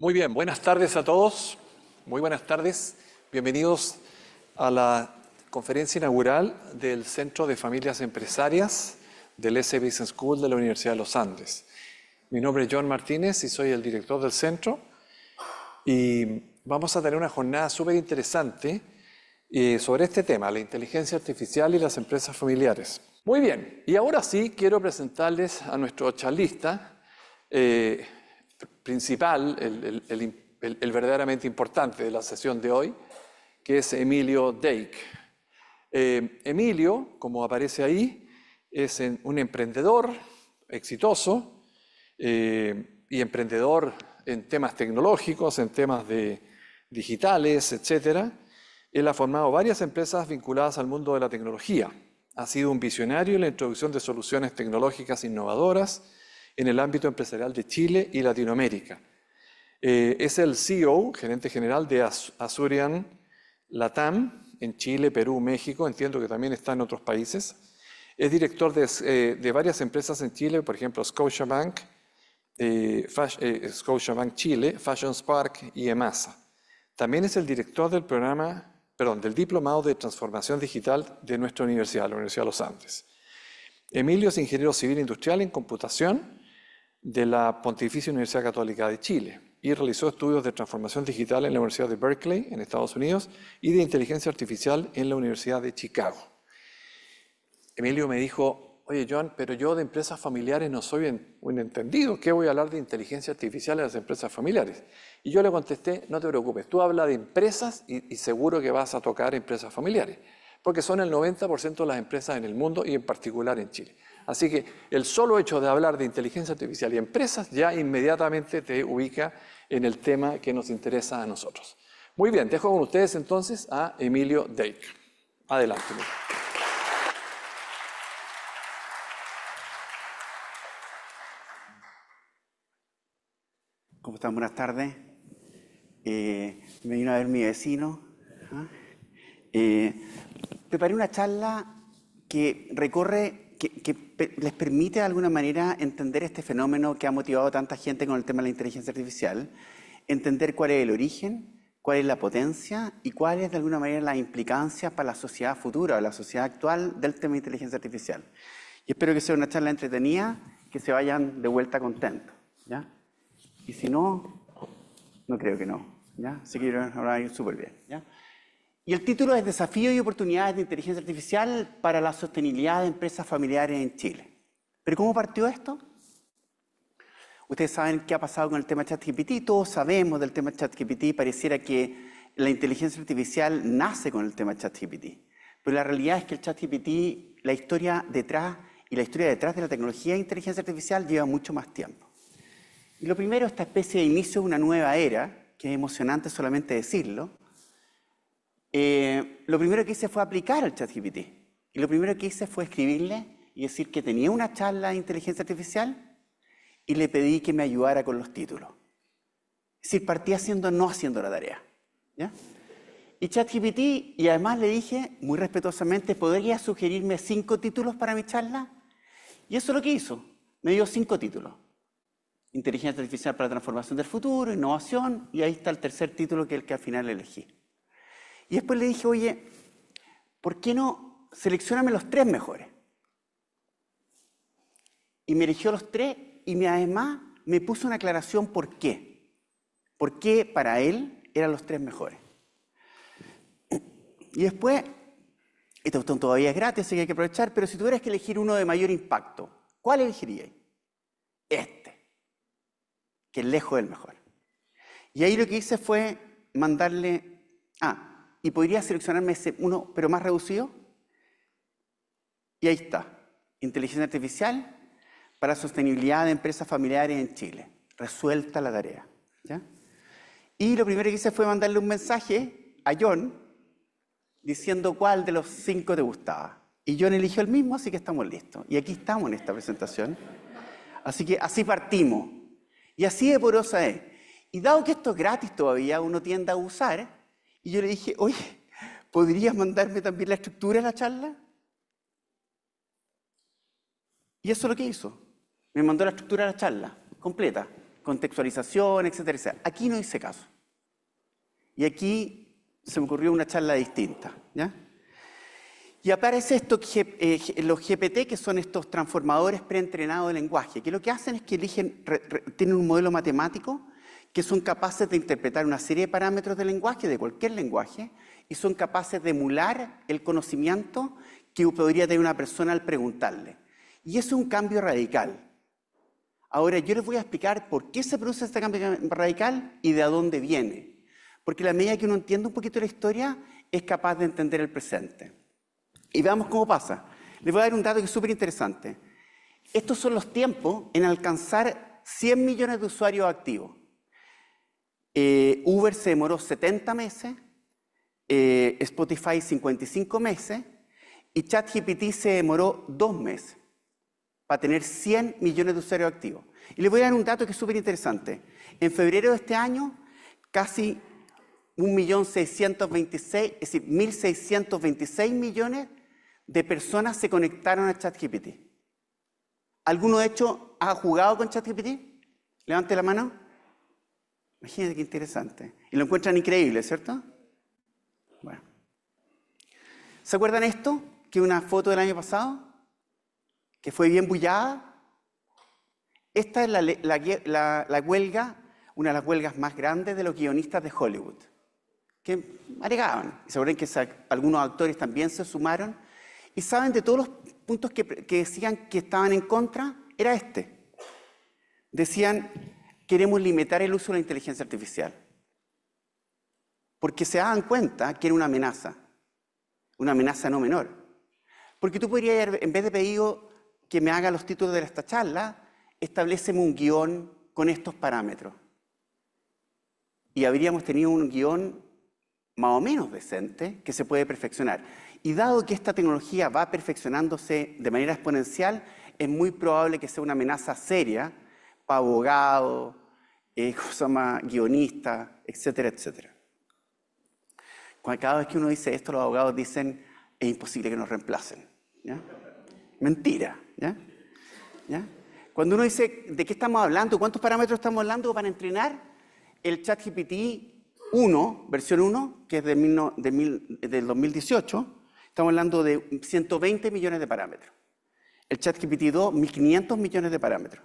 Muy bien, buenas tardes a todos. Muy buenas tardes. Bienvenidos a la conferencia inaugural del Centro de Familias Empresarias del S. School de la Universidad de los Andes. Mi nombre es John Martínez y soy el director del centro. Y vamos a tener una jornada súper interesante eh, sobre este tema, la inteligencia artificial y las empresas familiares. Muy bien, y ahora sí quiero presentarles a nuestro charlista. Eh, principal, el, verdaderamente importante de la sesión de hoy, que es Emilio Dake. Eh, Emilio, como aparece ahí, es un emprendedor exitoso eh, y emprendedor en temas tecnológicos, en temas de digitales, etc. Él ha formado varias empresas vinculadas al mundo de la tecnología. Ha sido un visionario en la introducción de soluciones tecnológicas innovadoras en el ámbito empresarial de Chile y Latinoamérica. Eh, es el CEO, gerente general de Azurian Latam, en Chile, Perú, México, entiendo que también está en otros países. Es director de, eh, varias empresas en Chile, por ejemplo, Scotiabank, eh, Scotiabank Chile, Fashion Spark y EMASA. También es el director del programa, perdón, del Diplomado de Transformación Digital de nuestra universidad, la Universidad de los Andes. Emilio es ingeniero civil industrial en computación de la Pontificia Universidad Católica de Chile y realizó estudios de transformación digital en la Universidad de Berkeley, en Estados Unidos, y de inteligencia artificial en la Universidad de Chicago. Emilio me dijo, oye Joan, pero yo de empresas familiares no soy un entendido, ¿qué voy a hablar de inteligencia artificial en las empresas familiares? Y yo le contesté, no te preocupes, tú habla de empresas y seguro que vas a tocar empresas familiares, porque son el 90% de las empresas en el mundo y en particular en Chile. Así que el solo hecho de hablar de inteligencia artificial y empresas ya inmediatamente te ubica en el tema que nos interesa a nosotros. Muy bien, dejo con ustedes entonces a Emilio Deik. Adelante. ¿Cómo están? Buenas tardes. Eh, me vino a ver mi vecino. ¿ah? Eh, preparé una charla que recorre que, les permite de alguna manera entender este fenómeno que ha motivado a tanta gente con el tema de la inteligencia artificial, entender cuál es el origen, cuál es la potencia y cuál es de alguna manera la implicancia para la sociedad futura o la sociedad actual del tema de inteligencia artificial. Y espero que sea una charla entretenida, que se vayan de vuelta contentos. ¿ya? Y si no, no creo que no. ¿ya? quieren que ahora súper bien. ¿ya? Y el título es Desafíos y oportunidades de inteligencia artificial para la sostenibilidad de empresas familiares en Chile. ¿Pero cómo partió esto? Ustedes saben qué ha pasado con el tema ChatGPT, todos sabemos del tema ChatGPT, pareciera que la inteligencia artificial nace con el tema ChatGPT. Pero la realidad es que el ChatGPT, la historia detrás y la historia detrás de la tecnología de inteligencia artificial lleva mucho más tiempo. Y lo primero, esta especie de inicio de una nueva era, que es emocionante solamente decirlo, eh, lo primero que hice fue aplicar al ChatGPT. Y lo primero que hice fue escribirle y decir que tenía una charla de inteligencia artificial y le pedí que me ayudara con los títulos. Es decir, partí haciendo, no haciendo la tarea. ¿ya? Y ChatGPT, y además le dije muy respetuosamente, ¿podría sugerirme cinco títulos para mi charla? Y eso es lo que hizo. Me dio cinco títulos. Inteligencia Artificial para la Transformación del Futuro, Innovación, y ahí está el tercer título que el que al final elegí. Y después le dije, oye, ¿por qué no seleccioname los tres mejores? Y me eligió los tres y además me puso una aclaración por qué. ¿Por qué para él eran los tres mejores? Y después, este botón todavía es gratis, así que hay que aprovechar, pero si tuvieras que elegir uno de mayor impacto, ¿cuál elegirías? Este, que es lejos del mejor. Y ahí lo que hice fue mandarle, ah, y podría seleccionarme ese uno, pero más reducido. Y ahí está, inteligencia artificial para sostenibilidad de empresas familiares en Chile. Resuelta la tarea. Y lo primero que hice fue mandarle un mensaje a John diciendo cuál de los cinco te gustaba. Y John eligió el mismo, así que estamos listos. Y aquí estamos en esta presentación. Así que así partimos. Y así de porosa es. Y dado que esto es gratis todavía, uno tiende a usar, y yo le dije, oye, ¿podrías mandarme también la estructura de la charla? Y eso es lo que hizo. Me mandó la estructura de la charla, completa, contextualización, etcétera, etcétera. Aquí no hice caso. Y aquí se me ocurrió una charla distinta. Y aparece esto, eh, los GPT, que son estos transformadores preentrenados de lenguaje, que lo que hacen es que eligen, tienen un modelo matemático que son capaces de interpretar una serie de parámetros de lenguaje, de cualquier lenguaje, y son capaces de emular el conocimiento que podría tener una persona al preguntarle. Y es un cambio radical. Ahora yo les voy a explicar por qué se produce este cambio radical y de dónde viene. Porque la medida que uno entiende un poquito la historia, es capaz de entender el presente. Y veamos cómo pasa. Les voy a dar un dato que es súper interesante. Estos son los tiempos en alcanzar 100 millones de usuarios activos. Eh, Uber se demoró 70 meses, eh, Spotify 55 meses y ChatGPT se demoró dos meses para tener 100 millones de usuarios activos. Y les voy a dar un dato que es súper interesante. En febrero de este año, casi 1.626, es decir, millones de personas se conectaron a ChatGPT. ¿Alguno de hecho ha jugado con ChatGPT? Levante la mano. Imagínense qué interesante. Y lo encuentran increíble, ¿cierto? Bueno. ¿Se acuerdan esto? Que una foto del año pasado, que fue bien bullada. Esta es la, huelga, una de las huelgas más grandes de los guionistas de Hollywood, que agregaban. Y se acuerdan que algunos actores también se sumaron. Y saben de todos los puntos que decían que estaban en contra, era este. Decían, queremos limitar el uso de la inteligencia artificial. Porque se dan cuenta que era una amenaza, una amenaza no menor. Porque tú podrías, en vez de pedir que me haga los títulos de esta charla, estableceme un guión con estos parámetros. Y habríamos tenido un guión más o menos decente que se puede perfeccionar. Y dado que esta tecnología va perfeccionándose de manera exponencial, es muy probable que sea una amenaza seria abogado, eh, guionista, etcétera, etcétera. cada vez que uno dice esto, los abogados dicen, es imposible que nos reemplacen. Mentira. Cuando uno dice, ¿de qué estamos hablando? ¿Cuántos parámetros estamos hablando para entrenar? El ChatGPT 1, versión 1, que es de del 2018, estamos hablando de 120 millones de parámetros. El ChatGPT 2, 1.500 millones de parámetros.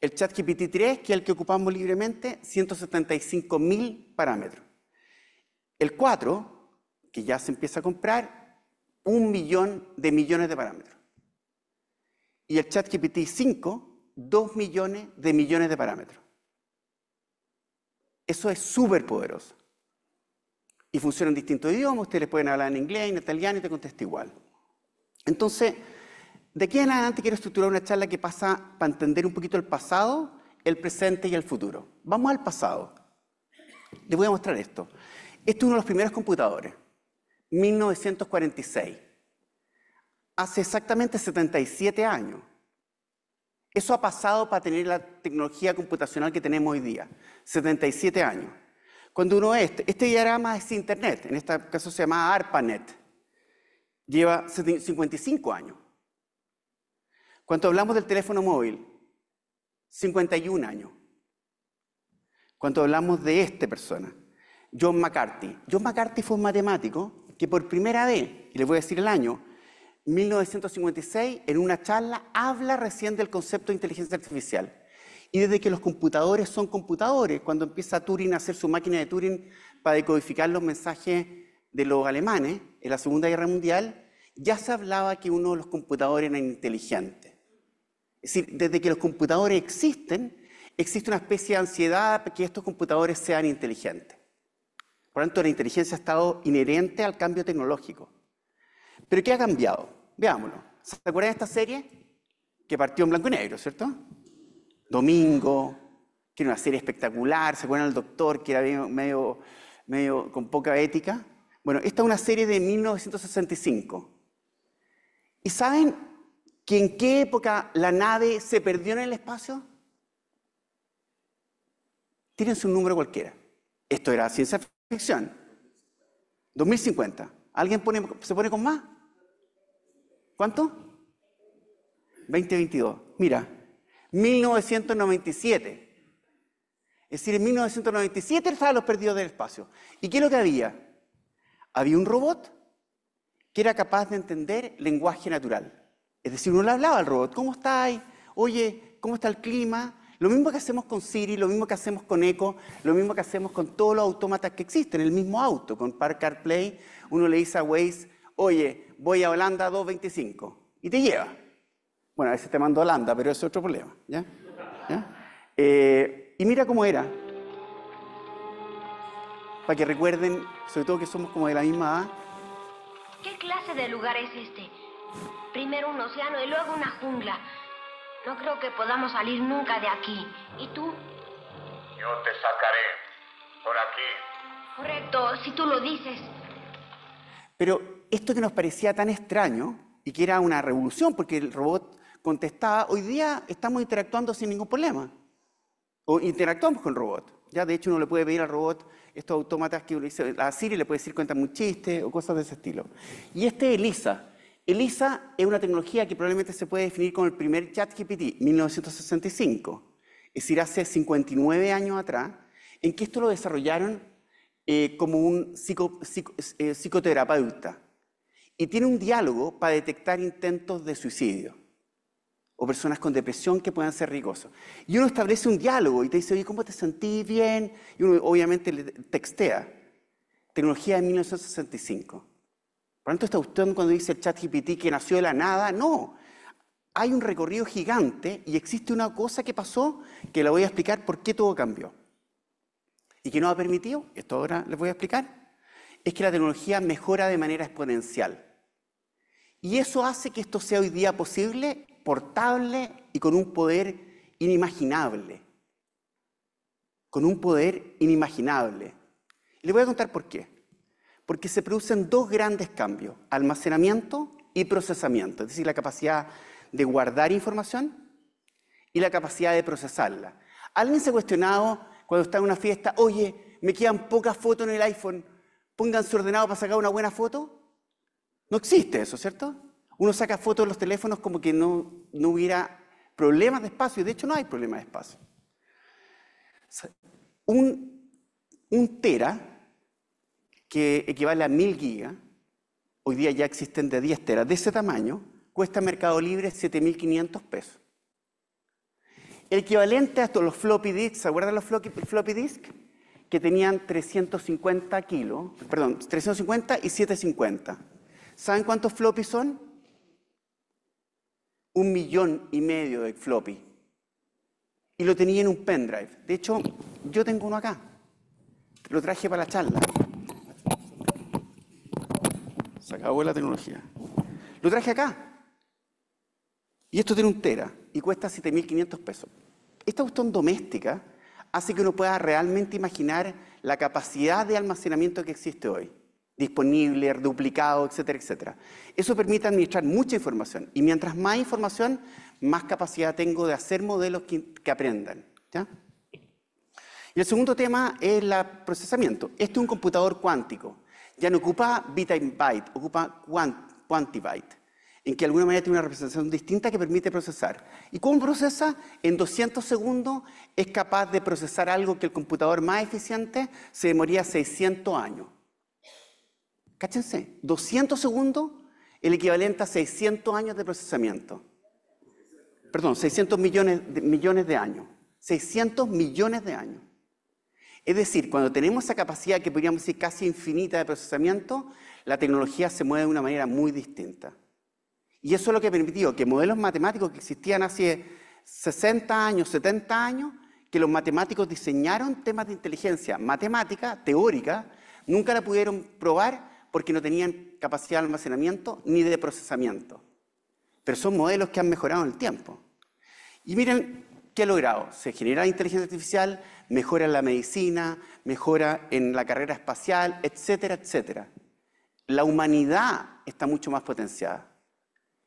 El chat GPT-3, que es el que ocupamos libremente, 175.000 parámetros. El 4, que ya se empieza a comprar, un millón de millones de parámetros. Y el chat GPT-5, 2 millones de millones de parámetros. Eso es súper poderoso. Y funciona en distintos idiomas, ustedes pueden hablar en inglés, en italiano y te contesta igual. Entonces, de aquí en adelante quiero estructurar una charla que pasa para entender un poquito el pasado, el presente y el futuro. Vamos al pasado. Les voy a mostrar esto. Este es uno de los primeros computadores, 1946. Hace exactamente 77 años. Eso ha pasado para tener la tecnología computacional que tenemos hoy día, 77 años. Cuando uno ve este, este diagrama es Internet, en este caso se llama ARPANET, lleva 55 años. Cuando hablamos del teléfono móvil, 51 años. Cuando hablamos de esta persona, John McCarthy. John McCarthy fue un matemático que por primera vez, y les voy a decir el año, 1956, en una charla, habla recién del concepto de inteligencia artificial. Y desde que los computadores son computadores, cuando empieza Turing a hacer su máquina de Turing para decodificar los mensajes de los alemanes en la Segunda Guerra Mundial, ya se hablaba que uno de los computadores era inteligente desde que los computadores existen, existe una especie de ansiedad para que estos computadores sean inteligentes. Por lo tanto, la inteligencia ha estado inherente al cambio tecnológico. ¿Pero qué ha cambiado? Veámoslo. ¿Se acuerdan de esta serie? Que partió en blanco y negro, ¿cierto? Domingo, que era una serie espectacular. ¿Se acuerdan del doctor que era medio, medio con poca ética? Bueno, esta es una serie de 1965. ¿Y saben que en qué época la nave se perdió en el espacio? Tienen un número cualquiera. Esto era ciencia ficción. 2050. ¿Alguien se pone con más? ¿Cuánto? 2022. Mira, 1997. Es decir, en 1997 estaba los perdidos del espacio. ¿Y qué es lo que había? Había un robot que era capaz de entender lenguaje natural. Es decir, uno le hablaba al robot, ¿cómo ahí? Oye, ¿cómo está el clima? Lo mismo que hacemos con Siri, lo mismo que hacemos con Echo, lo mismo que hacemos con todos los autómatas que existen, el mismo auto, con Park CarPlay, uno le dice a Waze, oye, voy a Holanda 2.25 y te lleva. Bueno, a veces te mando a Holanda, pero eso es otro problema. ¿ya? Eh, y mira cómo era. Para que recuerden, sobre todo que somos como de la misma edad. ¿Qué clase de lugar es este? Primero un océano y luego una jungla. No creo que podamos salir nunca de aquí. ¿Y tú? Yo te sacaré. Por aquí. Correcto, si tú lo dices. Pero esto que nos parecía tan extraño y que era una revolución porque el robot contestaba, hoy día estamos interactuando sin ningún problema. O interactuamos con el robot. Ya, de hecho, uno le puede pedir al robot estos autómatas que uno dice, a Siri le puede decir cuenta un chiste o cosas de ese estilo. Y este Elisa, ELISA es una tecnología que probablemente se puede definir como el primer ChatGPT, 1965, es decir, hace 59 años atrás, en que esto lo desarrollaron eh, como un eh, psicoterapeuta. Y tiene un diálogo para detectar intentos de suicidio o personas con depresión que puedan ser rigosos. Y uno establece un diálogo y te dice, oye, ¿cómo te sentís bien? Y uno obviamente le textea. Tecnología de 1965. Por lo tanto, está usted cuando dice el chat GPT que nació de la nada, no. Hay un recorrido gigante y existe una cosa que pasó que le voy a explicar por qué todo cambió. ¿Y que no ha permitido? Esto ahora les voy a explicar. Es que la tecnología mejora de manera exponencial. Y eso hace que esto sea hoy día posible, portable y con un poder inimaginable. Con un poder inimaginable. Y les voy a contar por qué porque se producen dos grandes cambios, almacenamiento y procesamiento, es decir, la capacidad de guardar información y la capacidad de procesarla. ¿Alguien se ha cuestionado cuando está en una fiesta, oye, me quedan pocas fotos en el iPhone, pongan su ordenado para sacar una buena foto? No existe eso, ¿cierto? Uno saca fotos de los teléfonos como que no, hubiera problemas de espacio, y de hecho no hay problemas de espacio. Un, un tera que equivale a 1000 gigas, hoy día ya existen de 10 teras, de ese tamaño, cuesta Mercado Libre 7.500 pesos. equivalente a los floppy disks, ¿se acuerdan los floppy disks? Que tenían 350 kilos, perdón, 350 y 750. ¿Saben cuántos floppy son? Un millón y medio de floppy. Y lo tenía en un pendrive. De hecho, yo tengo uno acá. Lo traje para la charla acabó la tecnología. Lo traje acá. Y esto tiene un tera y cuesta 7.500 pesos. Esta cuestión doméstica hace que uno pueda realmente imaginar la capacidad de almacenamiento que existe hoy. Disponible, duplicado, etcétera, etcétera. Eso permite administrar mucha información. Y mientras más información, más capacidad tengo de hacer modelos que, aprendan. Y el segundo tema es el procesamiento. Este es un computador cuántico ya no ocupa bit byte, ocupa quant, quantibyte, en que de alguna manera tiene una representación distinta que permite procesar. ¿Y cómo procesa? En 200 segundos es capaz de procesar algo que el computador más eficiente se demoría 600 años. Cáchense, 200 segundos, el equivalente a 600 años de procesamiento. Perdón, 600 millones de años. 600 millones de años. Es decir, cuando tenemos esa capacidad que podríamos decir casi infinita de procesamiento, la tecnología se mueve de una manera muy distinta. Y eso es lo que ha permitido que modelos matemáticos que existían hace 60 años, 70 años, que los matemáticos diseñaron temas de inteligencia matemática, teórica, nunca la pudieron probar porque no tenían capacidad de almacenamiento ni de procesamiento. Pero son modelos que han mejorado en el tiempo. Y miren, ¿Qué ha logrado? Se genera inteligencia artificial, mejora en la medicina, mejora en la carrera espacial, etcétera, etcétera. La humanidad está mucho más potenciada.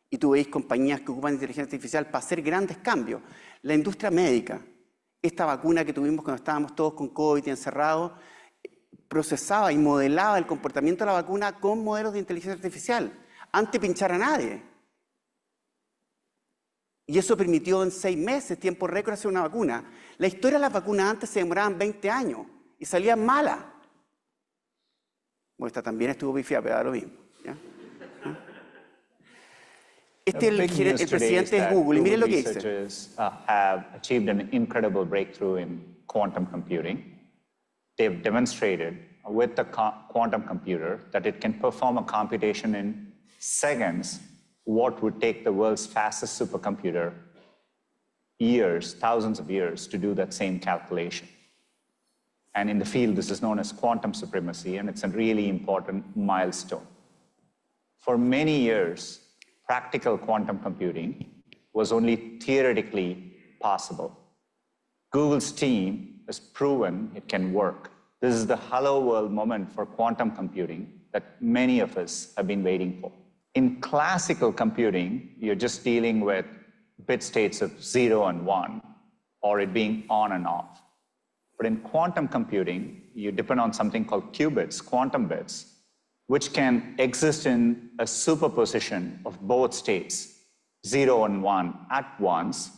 Y tú veis compañías que ocupan inteligencia artificial para hacer grandes cambios. La industria médica, esta vacuna que tuvimos cuando estábamos todos con COVID y encerrados, procesaba y modelaba el comportamiento de la vacuna con modelos de inteligencia artificial, antes de pinchar a nadie. Y eso permitió en seis meses, tiempo récord, hacer una vacuna. La historia de las vacunas antes se demoraban 20 años y salían malas. Bueno, esta también estuvo pifiada, pero da lo mismo. ¿ya? ¿Ah? Este es el, el presidente de Google y miren lo que dice. Uh, have achieved an incredible breakthrough in quantum computing. They've demonstrated with the quantum computer that it can perform a computation in seconds what would take the world's fastest supercomputer years, thousands of years, to do that same calculation. And in the field, this is known as quantum supremacy, and it's a really important milestone. For many years, practical quantum computing was only theoretically possible. Google's team has proven it can work. This is the hello world moment for quantum computing that many of us have been waiting for. In classical computing, you're just dealing with bit states of zero and one, or it being on and off. But in quantum computing, you depend on something called qubits, quantum bits, which can exist in a superposition of both states, zero and one, at once,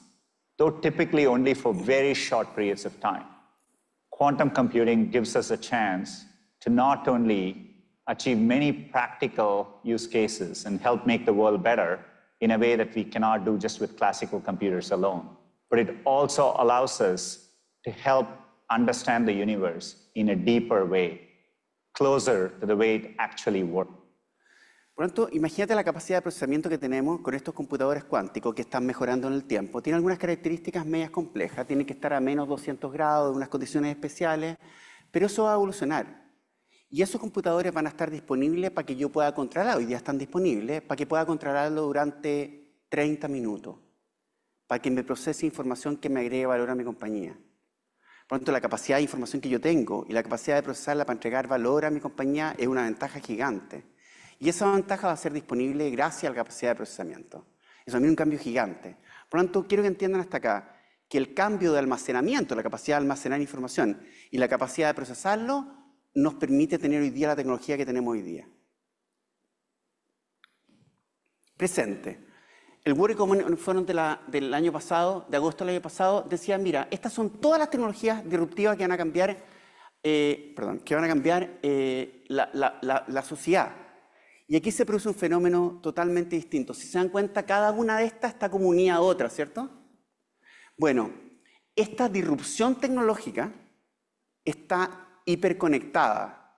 though typically only for very short periods of time. Quantum computing gives us a chance to not only achieve many practical use cases and help make the world better in a way that we cannot do just with classical computers alone. But it also allows us to help understand the universe in a deeper way, closer to the way it actually works. Por lo tanto, imagínate la capacidad de procesamiento que tenemos con estos computadores cuánticos que están mejorando en el tiempo. Tienen algunas características medias complejas, tienen que estar a menos 200 grados, en unas condiciones especiales, pero eso va a evolucionar. Y esos computadores van a estar disponibles para que yo pueda controlar, hoy día están disponibles, para que pueda controlarlo durante 30 minutos, para que me procese información que me agregue valor a mi compañía. Por lo tanto, la capacidad de información que yo tengo y la capacidad de procesarla para entregar valor a mi compañía es una ventaja gigante. Y esa ventaja va a ser disponible gracias a la capacidad de procesamiento. Eso es un cambio gigante. Por lo tanto, quiero que entiendan hasta acá que el cambio de almacenamiento, la capacidad de almacenar información y la capacidad de procesarlo nos permite tener hoy día la tecnología que tenemos hoy día. Presente. El World Economic Forum del año pasado, de agosto del año pasado, decía, mira, estas son todas las tecnologías disruptivas que van a cambiar, eh, que van a cambiar eh, la, la sociedad. Y aquí se produce un fenómeno totalmente distinto. Si se dan cuenta, cada una de estas está como unida a otra, ¿cierto? Bueno, esta disrupción tecnológica está hiperconectada,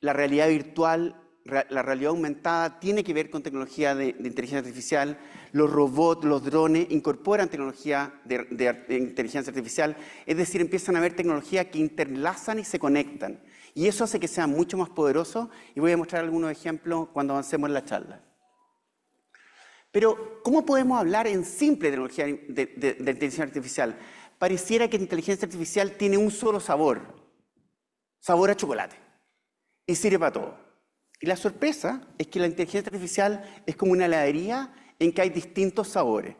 la realidad virtual, la realidad aumentada tiene que ver con tecnología de, inteligencia artificial, los robots, los drones incorporan tecnología de, inteligencia artificial, es decir, empiezan a haber tecnología que interlazan y se conectan. Y eso hace que sea mucho más poderoso y voy a mostrar algunos ejemplos cuando avancemos en la charla. Pero, ¿cómo podemos hablar en simple tecnología de inteligencia artificial? Pareciera que inteligencia artificial tiene un solo sabor, sabor a chocolate. Y sirve para todo. Y la sorpresa es que la inteligencia artificial es como una heladería en que hay distintos sabores.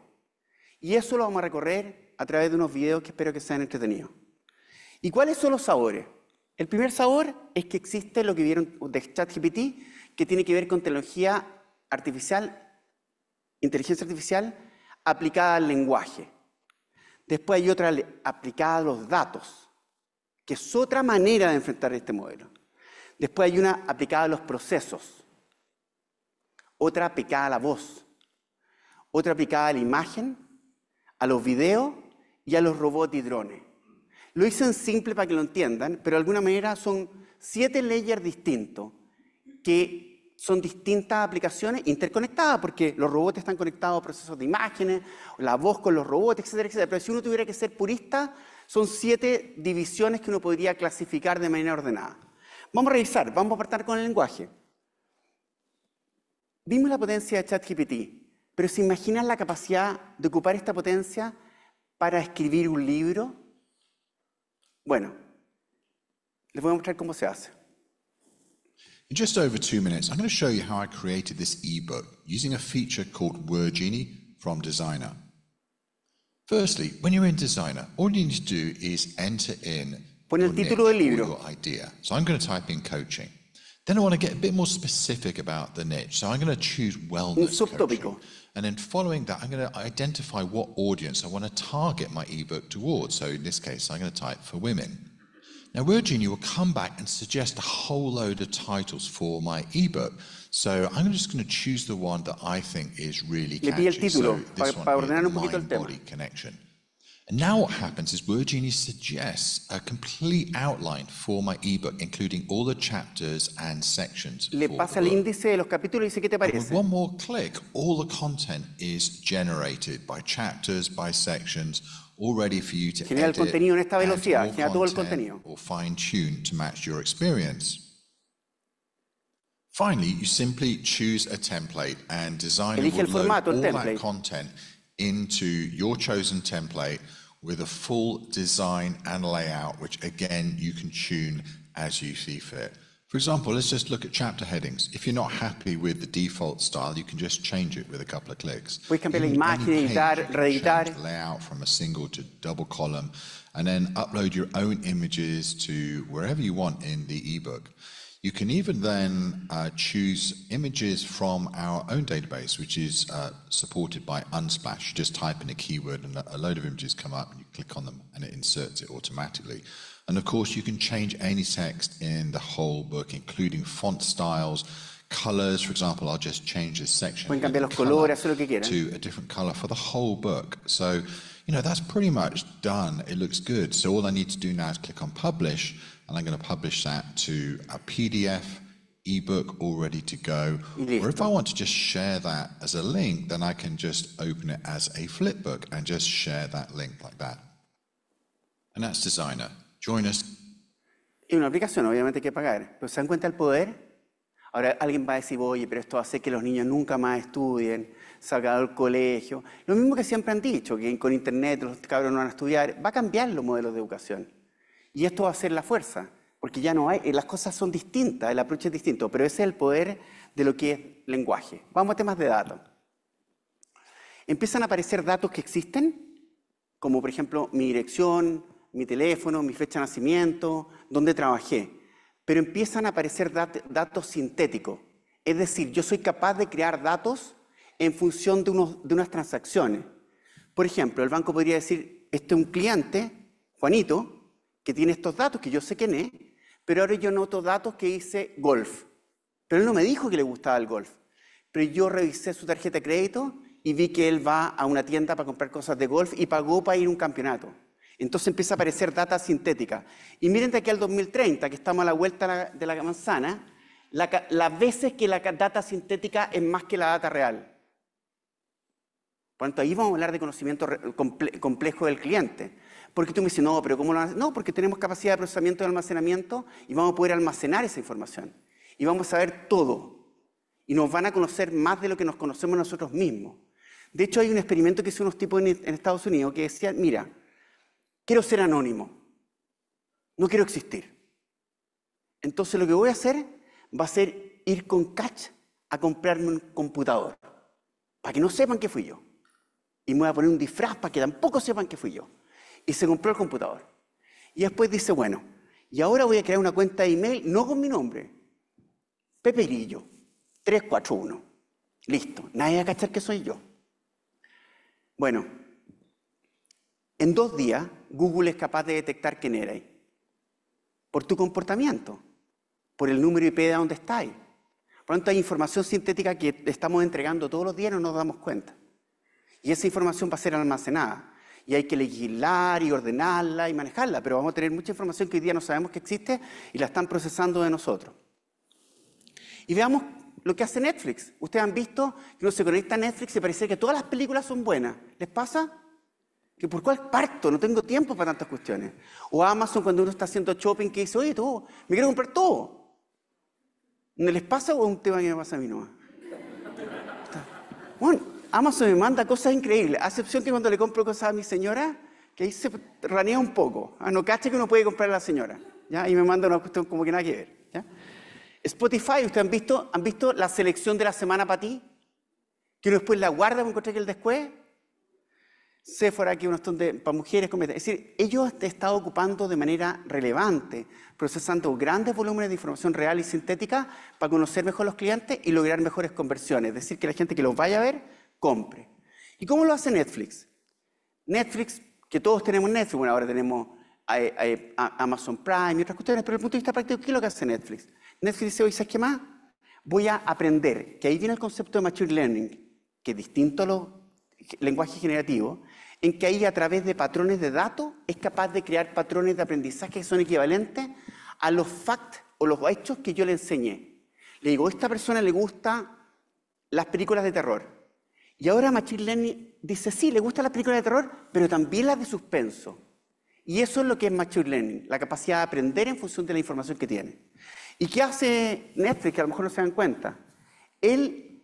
Y eso lo vamos a recorrer a través de unos videos que espero que sean entretenidos. ¿Y cuáles son los sabores? El primer sabor es que existe lo que vieron de ChatGPT, que tiene que ver con tecnología artificial, inteligencia artificial aplicada al lenguaje. Después hay otra aplicada a los datos que es otra manera de enfrentar este modelo. Después hay una aplicada a los procesos, otra aplicada a la voz, otra aplicada a la imagen, a los videos y a los robots y drones. Lo hice en simple para que lo entiendan, pero de alguna manera son siete layers distintos que son distintas aplicaciones interconectadas, porque los robots están conectados a procesos de imágenes, la voz con los robots, etcétera, etcétera. Pero si uno tuviera que ser purista, son siete divisiones que uno podría clasificar de manera ordenada. Vamos a revisar, vamos a apartar con el lenguaje. Vimos la potencia de ChatGPT, pero ¿se imaginan la capacidad de ocupar esta potencia para escribir un libro? Bueno, les voy a mostrar cómo se hace. In just over minutes, I'm going to show you how I created this ebook using a feature called Word Genie from Designer. Firstly, when you're in Designer, all you need to do is enter in Pon el título del libro. your idea. So I'm going to type in coaching. Then I want to get a bit more specific about the niche. So I'm going to choose wellness coaching. And then following that, I'm going to identify what audience I want to target my ebook towards. So in this case, I'm going to type for women. Now, WordGenie will come back and suggest a whole load of titles for my ebook so I'm just going to choose the one that I think is really catchy. Le el título so para, para ordenar un poquito el Connection. And now what happens is Word Genius suggests a complete outline for my ebook, including all the chapters and sections. Le pasa el índice de los capítulos y dice qué te parece. With one more click, all the content is generated by chapters, by sections, all ready for you to Genera edit el contenido en esta velocidad, genera todo el contenido. Or fine tune to match your experience. Finally, you simply choose a template and design will load all that content into your chosen template with a full design and layout, which again, you can tune as you see fit. For example, let's just look at chapter headings. If you're not happy with the default style, you can just change it with a couple of clicks. We can le immagini, editare, reeditare. Layout from a single to double column, and then upload your own images to wherever you want in the ebook. You can even then uh, choose images from our own database, which is uh, supported by Unsplash. You just type in a keyword and a load of images come up and you click on them and it inserts it automatically. And of course, you can change any text in the whole book, including font styles, colors. For example, I'll just change this section to a different color for the whole book. So, you know, that's pretty much done. It looks good. So all I need to do now is click on publish and I'm going to publish that to a PDF ebook all ready to go. Or if I want to just share that as a link, then I can just open it as a flipbook and just share that link like that. And that's designer. Join us. Y una aplicación obviamente hay que pagar, pero se dan cuenta el poder. Ahora alguien va a decir, oye, pero esto hace que los niños nunca más estudien, salgan del colegio. Lo mismo que siempre han dicho, que con internet los cabros no van a estudiar, va a cambiar los modelos de educación. Y esto va a ser la fuerza, porque ya no hay, eh, las cosas son distintas, el approach es distinto, pero ese es el poder de lo que es lenguaje. Vamos a temas de datos. Empiezan a aparecer datos que existen, como por ejemplo mi dirección, mi teléfono, mi fecha de nacimiento, dónde trabajé, pero empiezan a aparecer datos sintéticos. Es decir, yo soy capaz de crear datos en función de, de unas transacciones. Por ejemplo, el banco podría decir, este es un cliente, Juanito, que tiene estos datos, que yo sé quién es, pero ahora yo noto datos que dice golf. Pero él no me dijo que le gustaba el golf. Pero yo revisé su tarjeta de crédito y vi que él va a una tienda para comprar cosas de golf y pagó para ir a un campeonato. Entonces empieza a aparecer data sintética. Y miren de aquí al 2030, que estamos a la vuelta de la manzana, las veces que la data sintética es más que la data real. Por lo tanto, ahí vamos a hablar de conocimiento complejo del cliente. Porque tú me dices, no, pero ¿cómo lo No, porque tenemos capacidad de procesamiento y almacenamiento y vamos a poder almacenar esa información. Y vamos a ver todo. Y nos van a conocer más de lo que nos conocemos nosotros mismos. De hecho, hay un experimento que hizo unos tipos en, en Estados Unidos que decían, mira, quiero ser anónimo. No quiero existir. Entonces lo que voy a hacer va a ser ir con Catch a comprarme un computador. Para que no sepan que fui yo. Y me voy a poner un disfraz para que tampoco sepan que fui yo y se compró el computador. Y después dice, bueno, y ahora voy a crear una cuenta de email, no con mi nombre, Peperillo, 341. Listo, nadie va a cachar que soy yo. Bueno, en dos días Google es capaz de detectar quién eres. Por tu comportamiento, por el número IP de donde estáis. Por lo tanto, hay información sintética que estamos entregando todos los días y no nos damos cuenta. Y esa información va a ser almacenada y hay que legislar y ordenarla y manejarla, pero vamos a tener mucha información que hoy día no sabemos que existe y la están procesando de nosotros. Y veamos lo que hace Netflix. Ustedes han visto que uno se conecta a Netflix y parece que todas las películas son buenas. ¿Les pasa? ¿Que ¿Por cuál parto? No tengo tiempo para tantas cuestiones. O Amazon cuando uno está haciendo shopping que dice, oye, todo, me quiero comprar todo. ¿No les pasa o es un tema que me pasa a mí nomás? Bueno, Amazon me manda cosas increíbles, a excepción que cuando le compro cosas a mi señora, que ahí se ranea un poco. Ah, no cache que uno puede comprar a la señora. ¿ya? Y me manda una cuestión como que nada que ver. Spotify, ¿ustedes han visto, han visto la selección de la semana para ti? Que uno después la guarda para encontrar que el después. fuera que unos de, para mujeres, es decir, ellos te están ocupando de manera relevante, procesando grandes volúmenes de información real y sintética para conocer mejor a los clientes y lograr mejores conversiones. Es decir, que la gente que los vaya a ver compre. ¿Y cómo lo hace Netflix? Netflix, que todos tenemos Netflix, bueno, ahora tenemos eh, eh, Amazon Prime y otras cuestiones, pero desde el punto de vista práctico, ¿qué es lo que hace Netflix? Netflix dice, oye, ¿sabes qué más? Voy a aprender, que ahí viene el concepto de Machine Learning, que es distinto a los lenguajes generativos, en que ahí a través de patrones de datos es capaz de crear patrones de aprendizaje que son equivalentes a los facts o los hechos que yo le enseñé. Le digo, a esta persona le gustan las películas de terror. Y ahora Machine Learning dice, sí, le gusta las películas de terror, pero también las de suspenso. Y eso es lo que es Machine Learning, la capacidad de aprender en función de la información que tiene. ¿Y qué hace Netflix, que a lo mejor no se dan cuenta? Él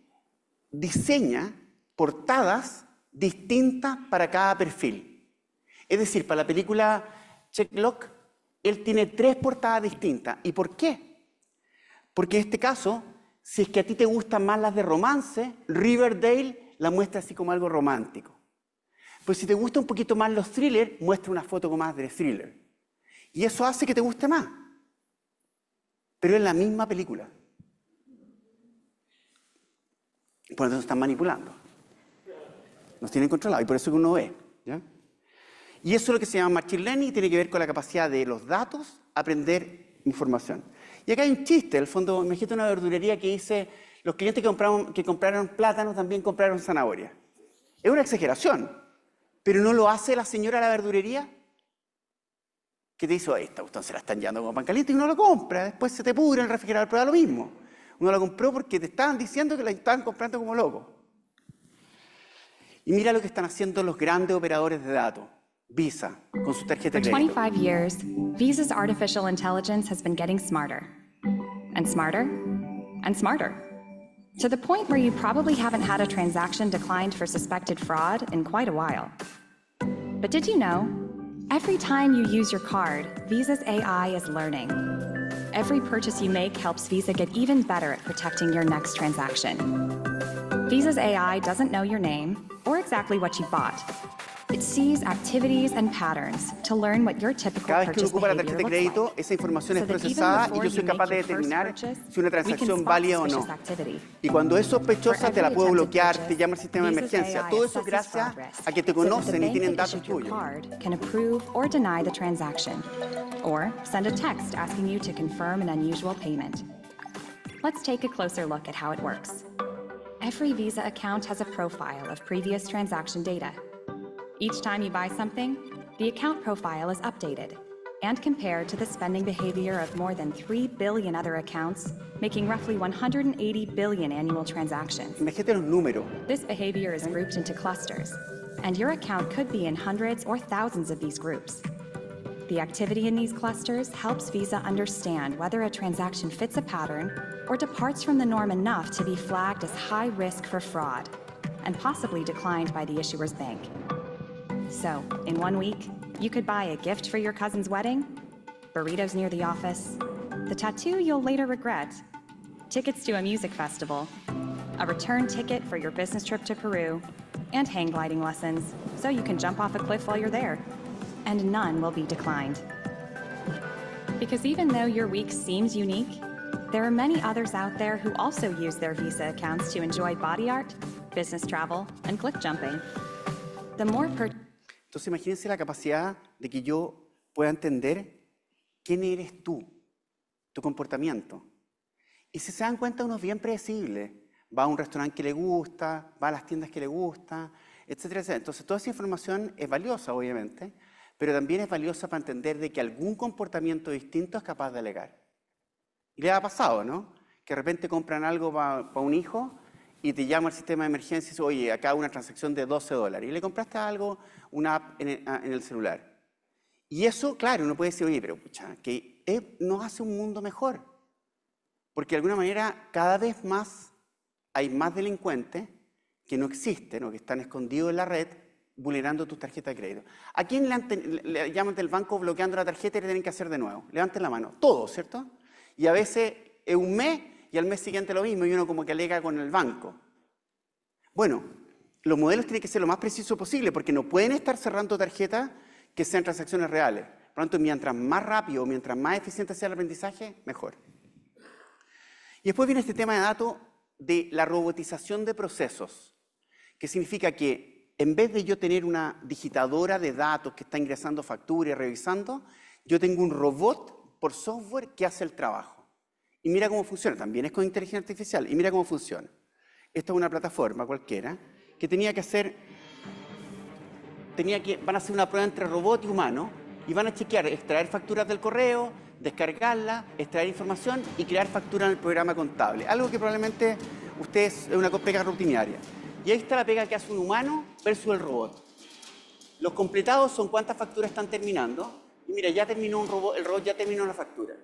diseña portadas distintas para cada perfil. Es decir, para la película Checklock, él tiene tres portadas distintas. ¿Y por qué? Porque en este caso, si es que a ti te gustan más las de romance, Riverdale la muestra así como algo romántico. Pues si te gusta un poquito más los thrillers, muestra una foto con más de thriller. Y eso hace que te guste más. Pero es la misma película. Por eso están manipulando. Nos tienen controlados y por eso que uno ve. Y eso es lo que se llama Machine Learning y tiene que ver con la capacidad de los datos aprender información. Y acá hay un chiste, el fondo, me imagínate una verdulería que dice, los clientes que compraron, que también compraron zanahoria. Es una exageración, pero no lo hace la señora de la verdurería que te dice, esta usted se la están llevando como pan y uno lo compra, después se te pudre en el refrigerador, pero da lo mismo. Uno la compró porque te estaban diciendo que la estaban comprando como loco. Y mira lo que están haciendo los grandes operadores de datos. Visa, con su tarjeta de crédito. 25 Visa's artificial has been getting smarter and smarter and smarter. to the point where you probably haven't had a transaction declined for suspected fraud in quite a while. But did you know? Every time you use your card, Visa's AI is learning. Every purchase you make helps Visa get even better at protecting your next transaction. Visa's AI doesn't know your name or exactly what you bought, it sees activities and patterns to learn what your typical Cada vez que uno ocupa la tarjeta de crédito, esa información es procesada y yo soy capaz de determinar si una transacción válida o no. Y cuando es sospechosa, te la puedo bloquear, te llama el sistema de emergencia. Todo eso gracias a que te conocen y tienen datos tuyos. or send a text asking you to confirm an unusual payment. Let's take a closer look at how it works. Every Visa account has a profile of previous transaction data, each time you buy something, the account profile is updated and compared to the spending behavior of more than 3 billion other accounts, making roughly 180 billion annual transactions. Imagínate un número. This behavior is grouped into clusters, and your account could be in hundreds or thousands of these groups. The activity in these clusters helps Visa understand whether a transaction fits a pattern or departs from the norm enough to be flagged as high risk for fraud and possibly declined by the issuer's bank. So, in one week, you could buy a gift for your cousin's wedding, burritos near the office, the tattoo you'll later regret, tickets to a music festival, a return ticket for your business trip to Peru, and hang gliding lessons, so you can jump off a cliff while you're there. And none will be declined. Because even though your week seems unique, there are many others out there who also use their Visa accounts to enjoy body art, business travel, and cliff jumping. The more purchases Entonces imagínense la capacidad de que yo pueda entender quién eres tú, tu comportamiento. Y si se dan cuenta, uno es bien predecible. Va a un restaurante que le gusta, va a las tiendas que le gusta, etcétera, etcétera. Entonces toda esa información es valiosa, obviamente, pero también es valiosa para entender de que algún comportamiento distinto es capaz de alegar. Y le ha pasado, ¿no? Que de repente compran algo para un hijo y te llama el sistema de emergencia y dice, oye, acá una transacción de 12 dólares. Y le compraste algo, una app ah, en el, celular. Y eso, claro, uno puede decir, oye, pero pucha, que nos hace un mundo mejor. Porque de alguna manera cada vez más hay más delincuentes que no existen o que están escondidos en la red vulnerando tu tarjeta de crédito. ¿A quién le, llaman del banco bloqueando la tarjeta y le tienen que hacer de nuevo? Levanten la mano. Todos, ¿cierto? Y a veces es un mes y al mes siguiente lo mismo y uno como que alega con el banco. Bueno, los modelos tienen que ser lo más preciso posible porque no pueden estar cerrando tarjetas que sean transacciones reales. Por lo tanto, mientras más rápido, mientras más eficiente sea el aprendizaje, mejor. Y después viene este tema de datos de la robotización de procesos, que significa que en vez de yo tener una digitadora de datos que está ingresando facturas y revisando, yo tengo un robot por software que hace el trabajo. Y mira cómo funciona, también es con inteligencia artificial, y mira cómo funciona. Esta es una plataforma cualquiera que tenía que hacer, tenía que, van a hacer una prueba entre robot y humano y van a chequear, extraer facturas del correo, descargarla, extraer información y crear factura en el programa contable. Algo que probablemente ustedes es una pega rutinaria. Y ahí está la pega que hace un humano versus el robot. Los completados son cuántas facturas están terminando. Y mira, ya terminó un robot, el robot ya terminó la factura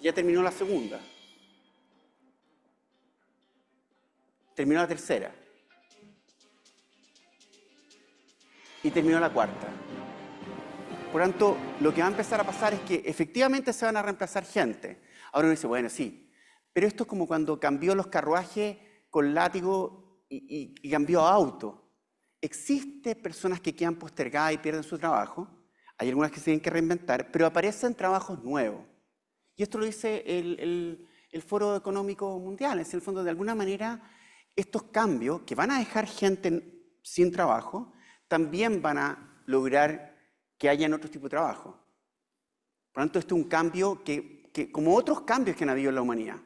ya terminó la segunda. Terminó la tercera. Y terminó la cuarta. Por tanto, lo que va a empezar a pasar es que efectivamente se van a reemplazar gente. Ahora uno dice, bueno, sí, pero esto es como cuando cambió los carruajes con látigo y, y cambió a auto. Existen personas que quedan postergadas y pierden su trabajo. Hay algunas que se tienen que reinventar, pero aparecen trabajos nuevos. Y esto lo dice el, Foro Económico Mundial. Es el fondo, de alguna manera, estos cambios que van a dejar gente sin trabajo, también van a lograr que haya otro tipo de trabajo. Por lo tanto, esto es un cambio que, que, como otros cambios que han habido en la humanidad,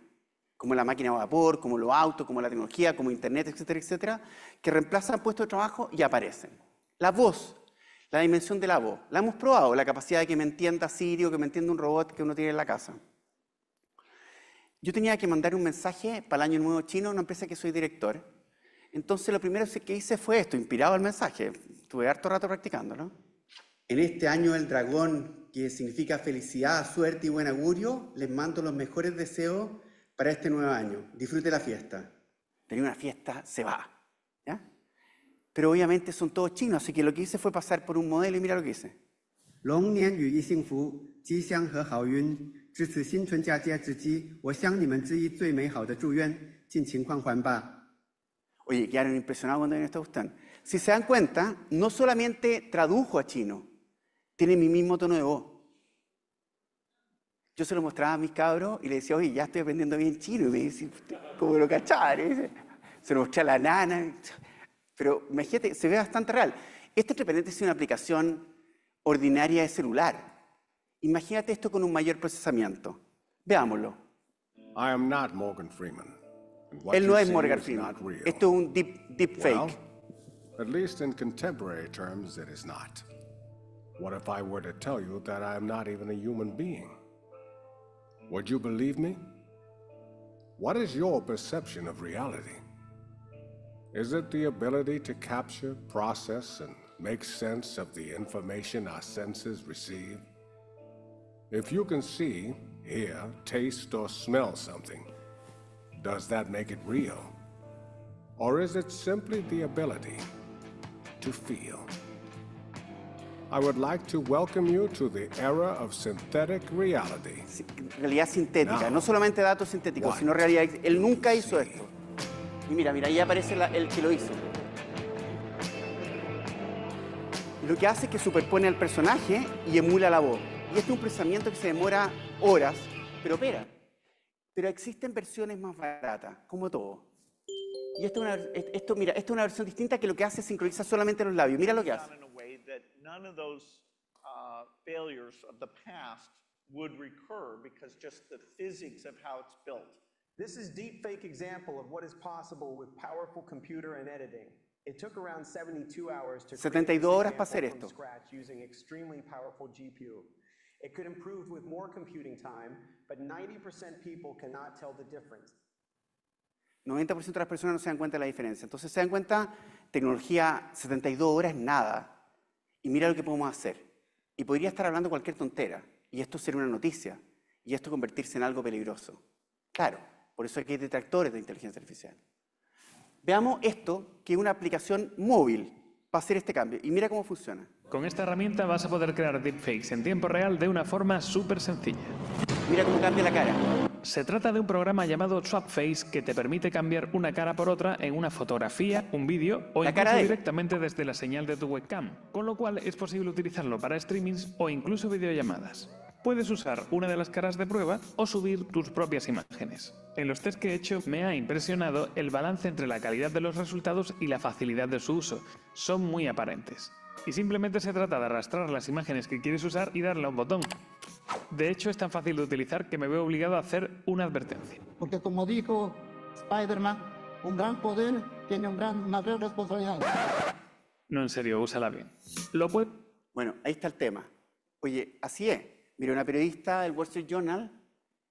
como la máquina de vapor, como los autos, como la tecnología, como Internet, etcétera, etcétera, que reemplazan puestos de trabajo y aparecen. La voz la dimensión de la voz. La hemos probado, la capacidad de que me entienda Sirio, que me entienda un robot que uno tiene en la casa. Yo tenía que mandar un mensaje para el Año Nuevo Chino, una empresa que soy director. Entonces lo primero que hice fue esto, inspirado al mensaje. Tuve harto rato practicándolo. En este año del dragón, que significa felicidad, suerte y buen augurio, les mando los mejores deseos para este nuevo año. Disfrute la fiesta. Tenía una fiesta, se va pero obviamente son todos chinos, así que lo que hice fue pasar por un modelo y mira lo que hice. Oye, quedaron impresionados cuando vieron esta gustando. Si se dan cuenta, no solamente tradujo a chino, tiene mi mismo tono de voz. Yo se lo mostraba a mis cabros y le decía, oye, ya estoy aprendiendo bien chino. Y me dice, ¿cómo lo cachar? Se lo mostré a la nana. Pero imagínate, se ve bastante real. Este entre es una aplicación ordinaria de celular. Imagínate esto con un mayor procesamiento. Veámoslo. I am not Morgan Freeman. Él no es Morgan Freeman. Esto es un deep, deep fake. Well, at least in contemporary terms, it is not. What if I were to tell you that I am not even a human being? Would you believe me? What is your perception of reality? Is it the ability to capture, process, and make sense of the information our senses receive? If you can see, hear, taste, or smell something, does that make it real? Or is it simply the ability to feel? I would like to welcome you to the era of synthetic reality. Realidad sintética, Now, no solamente datos sintéticos, sino realidad. Él nunca hizo see. esto. Y mira, mira, ahí aparece el que lo hizo. Lo que hace es que superpone al personaje y emula la voz. Y este es un procesamiento que se demora horas, pero espera. Pero existen versiones más baratas, como todo. Y esto, es una, mira, es una versión distinta que lo que hace es sincronizar solamente los labios. Mira lo que hace. This is deepfake example of what is possible with powerful computer and editing. It took around 72 hours to 72 horas para hacer esto. Scratch using extremely powerful GPU. It could improve with more computing time, but 90% people cannot tell the difference. 90% de las personas no se dan cuenta de la diferencia. Entonces se dan cuenta, tecnología 72 horas nada. Y mira lo que podemos hacer. Y podría estar hablando cualquier tontera. Y esto sería una noticia. Y esto convertirse en algo peligroso. Claro, por eso hay detractores de inteligencia artificial. Veamos esto, que es una aplicación móvil para hacer este cambio. Y mira cómo funciona. Con esta herramienta vas a poder crear deepfakes en tiempo real de una forma súper sencilla. Mira cómo cambia la cara. Se trata de un programa llamado Swapface que te permite cambiar una cara por otra en una fotografía, un vídeo o la incluso cara directamente desde la señal de tu webcam, con lo cual es posible utilizarlo para streamings o incluso videollamadas. Puedes usar una de las caras de prueba o subir tus propias imágenes. En los test que he hecho me ha impresionado el balance entre la calidad de los resultados y la facilidad de su uso. Son muy aparentes. Y simplemente se trata de arrastrar las imágenes que quieres usar y darle a un botón. De hecho, es tan fácil de utilizar que me veo obligado a hacer una advertencia. Porque como dijo Spider-Man, un gran poder tiene un gran, una gran responsabilidad. No, en serio, úsala bien. Lo puede... Bueno, ahí está el tema. Oye, así es. Miren, una periodista del Wall Street Journal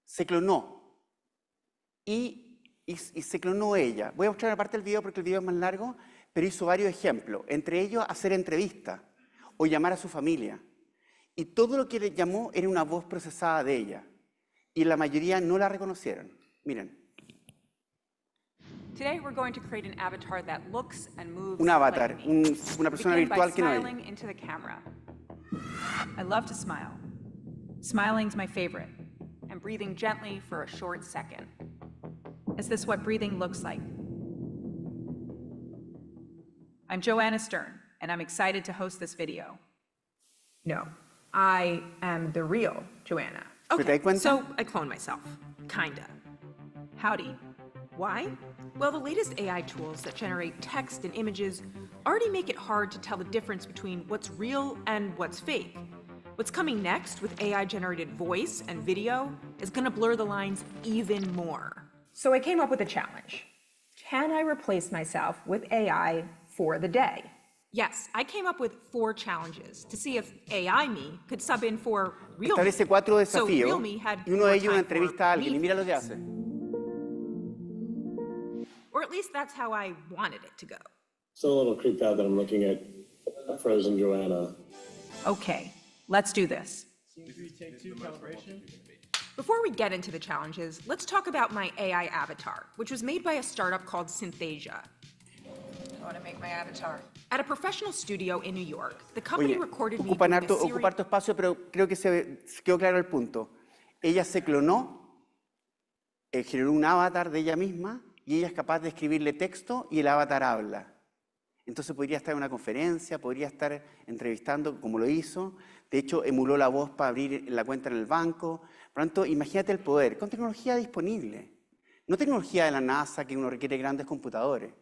se clonó y, se clonó ella. Voy a mostrar una parte del video porque el video es más largo, pero hizo varios ejemplos, entre ellos hacer entrevistas o llamar a su familia. Y todo lo que le llamó era una voz procesada de ella. Y la mayoría no la reconocieron. Miren. Today we're going to create an avatar that looks and moves un avatar, una persona virtual que no es. I love to smile. Smiling's my favorite, and breathing gently for a short second. Is this what breathing looks like? I'm Joanna Stern, and I'm excited to host this video. No, I am the real Joanna. Okay, so I clone myself, kinda. Howdy. Why? Well, the latest AI tools that generate text and images already make it hard to tell the difference between what's real and what's fake. What's coming next with AI generated voice and video is going to blur the lines even more. So I came up with a challenge Can I replace myself with AI for the day? Yes, I came up with four challenges to see if AI me could sub in for real me. cuatro me had uno de ellos entrevista a alguien y mira lo que hace. Or at least that's how I wanted it to go. So a little creeped out that I'm looking at Frozen Joanna. Okay, Let's do this. Before we get into the challenges, let's talk about my AI avatar, which was made by a startup called Synthesia. I want to make my avatar. At a professional studio in New York, the company recorded ocupan me harto, ocupar tu espacio, pero creo que se quedó claro el punto. Ella se clonó, eh, generó un avatar de ella misma y ella es capaz de escribirle texto y el avatar habla. Entonces podría estar en una conferencia, podría estar entrevistando, como lo hizo, de hecho, emuló la voz para abrir la cuenta en el banco. Por lo tanto, imagínate el poder con tecnología disponible. No tecnología de la NASA que uno requiere grandes computadores.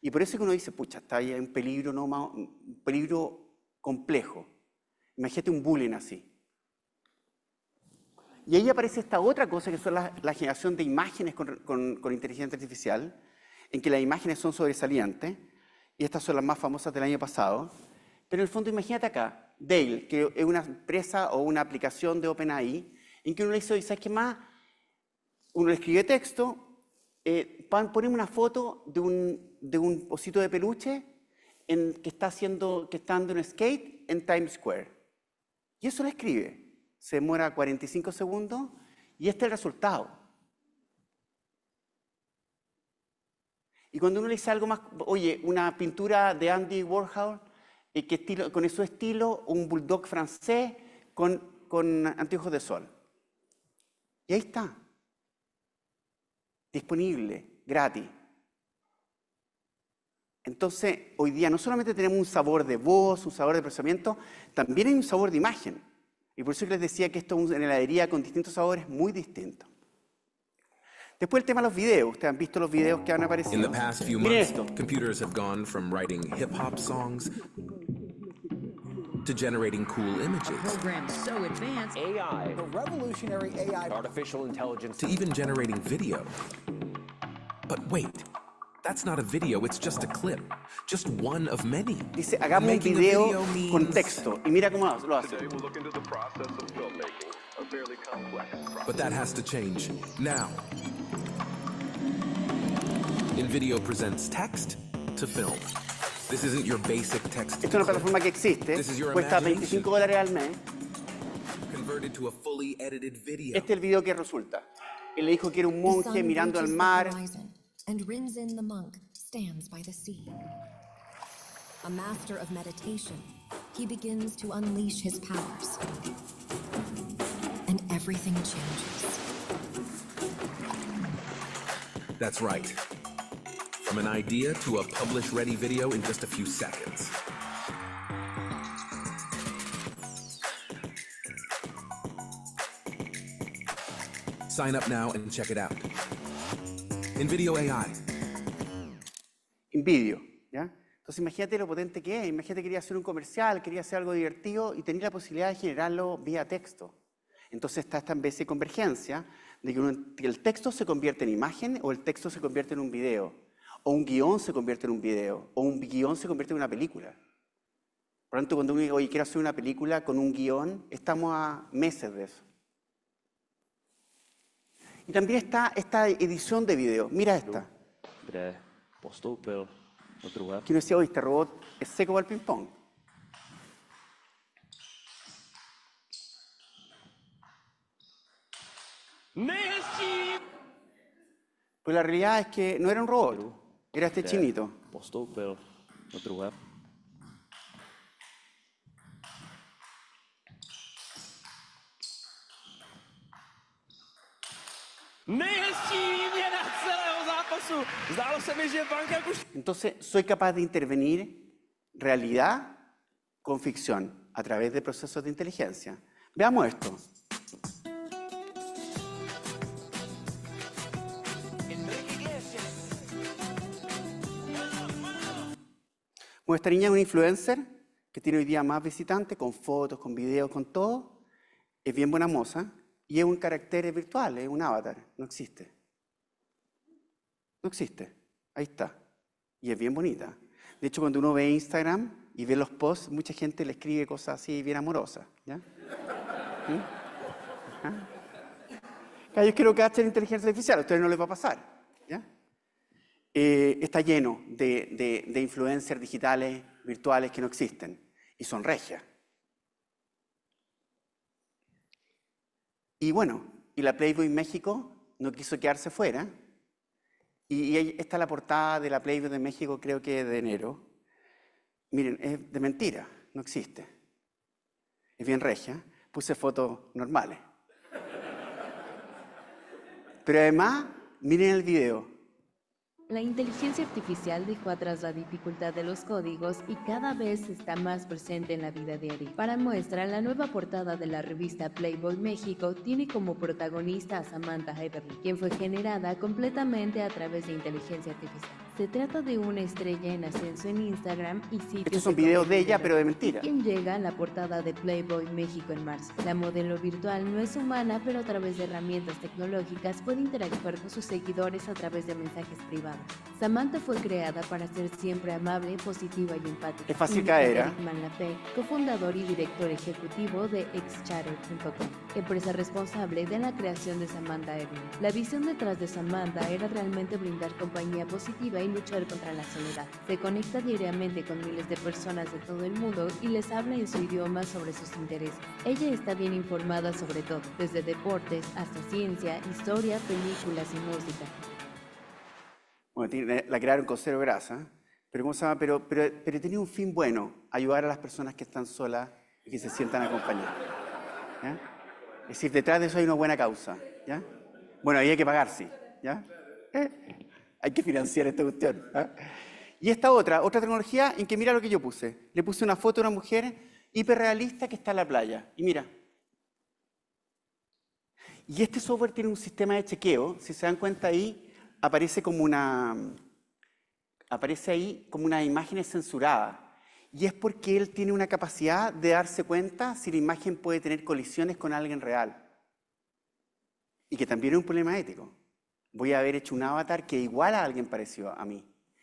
Y por eso que uno dice, pucha, está ahí un peligro, no, un peligro complejo. Imagínate un bullying así. Y ahí aparece esta otra cosa que son la, generación de imágenes con, inteligencia artificial, en que las imágenes son sobresalientes, y estas son las más famosas del año pasado. Pero en el fondo, imagínate acá, Dale, que es una empresa o una aplicación de OpenAI, en que uno le dice, ¿sabes qué más? Uno le escribe texto, eh, ponemos una foto de un, de osito de peluche en, que está haciendo, que está dando un skate en Times Square. Y eso lo escribe. Se demora 45 segundos y este es el resultado. Y cuando uno le dice algo más, oye, una pintura de Andy Warhol, y que estilo, con su estilo un bulldog francés con, con anteojos de sol. Y ahí está, disponible, gratis. Entonces, hoy día no solamente tenemos un sabor de voz, un sabor de procesamiento, también hay un sabor de imagen. Y por eso les decía que esto es una heladería con distintos sabores muy distintos. Después el tema de los videos. Ustedes han visto los videos que han aparecido. Miren los últimos meses, months, computers have gone from writing hip hop songs to generating cool images. Programs so advanced. AI. The revolutionary AI. Artificial intelligence. To even generating video. But wait. That's not a video, it's just a clip. Just one of many. Dice, hagamos un video, video con texto. Y mira cómo lo hace. fairly complex But that has to change now. NVIDIA presents text to film. This isn't your basic text. es una plataforma que existe. This is your Cuesta 25 dólares al mes. Converted to a fully edited video. Este es el video que resulta. Él le dijo que era un monje mirando al mar. And rims in the monk stands by the sea. A master of meditation, he begins to unleash his powers. everything changes. That's right. From an idea to a publish ready video in just a few seconds. Sign up now and check it out. NVIDIA AI. NVIDIA, ¿ya? Entonces imagínate lo potente que es. Imagínate que quería hacer un comercial, quería hacer algo divertido y tenía la posibilidad de generarlo vía texto. Entonces está esta vez de convergencia de que, el texto se convierte en imagen o el texto se convierte en un video, o un guión se convierte en un video, o un guión se convierte en una película. Por lo tanto, cuando uno dice, oye, quiero hacer una película con un guión, estamos a meses de eso. Y también está esta edición de video. Mira esta. Que uno decía, oye, este robot es seco al ping-pong. Pues la realidad es que no era un robot, era este eh, chinito. Postó, pero otro lugar. Entonces, soy capaz de intervenir realidad con ficción a través de procesos de inteligencia. Veamos esto. Esta niña es una influencer que tiene hoy día más visitantes, con fotos, con videos, con todo. Es bien buena moza y es un carácter virtual, es un avatar, no existe. No existe, ahí está. Y es bien bonita. De hecho, cuando uno ve Instagram y ve los posts, mucha gente le escribe cosas así bien amorosas. ¿ya? ¿Sí? ¿Mm? quiero ¿Ah? que la inteligencia artificial, a ustedes no les va a pasar. Eh, está lleno de, de, influencers digitales, virtuales que no existen y son regias. Y bueno, y la Playboy México no quiso quedarse fuera. Y, y esta es la portada de la Playboy de México, creo que de enero. Miren, es de mentira, no existe. Es bien regia. Puse fotos normales. Pero además, miren el video. La inteligencia artificial dejó atrás la dificultad de los códigos y cada vez está más presente en la vida diaria. Para muestra, la nueva portada de la revista Playboy México tiene como protagonista a Samantha Everly, quien fue generada completamente a través de inteligencia artificial. Se trata de una estrella en ascenso en Instagram y sitios. Esto es un video de ella, pero de mentira. Quien llega a la portada de Playboy México en marzo. La modelo virtual no es humana, pero a través de herramientas tecnológicas puede interactuar con sus seguidores a través de mensajes privados. Samantha fue creada para ser siempre amable, positiva y empática. Es fácil caer. ¿eh? cofundador y director ejecutivo de Xchatter.com, empresa responsable de la creación de Samantha Erwin. La visión detrás de Samantha era realmente brindar compañía positiva y luchar contra la soledad. Se conecta diariamente con miles de personas de todo el mundo y les habla en su idioma sobre sus intereses. Ella está bien informada sobre todo, desde deportes hasta ciencia, historia, películas y música. Bueno, la crearon con cero grasa, pero, ¿cómo se llama? Pero, pero, tenía un fin bueno, ayudar a las personas que están solas y que se sientan acompañadas. Es decir, detrás de eso hay una buena causa. ¿ya? Bueno, ahí hay que pagar, sí. ¿ya? Eh, hay que financiar esta cuestión. ¿ah? Y esta otra, otra tecnología en que mira lo que yo puse. Le puse una foto de una mujer hiperrealista que está en la playa. Y mira. Y este software tiene un sistema de chequeo. Si se dan cuenta ahí, aparece como una, aparece ahí como una imagen censurada. Y es porque él tiene una capacidad de darse cuenta si la imagen puede tener colisiones con alguien real. Y que también es un problema ético voy a haber hecho un avatar que igual a alguien parecido a mí,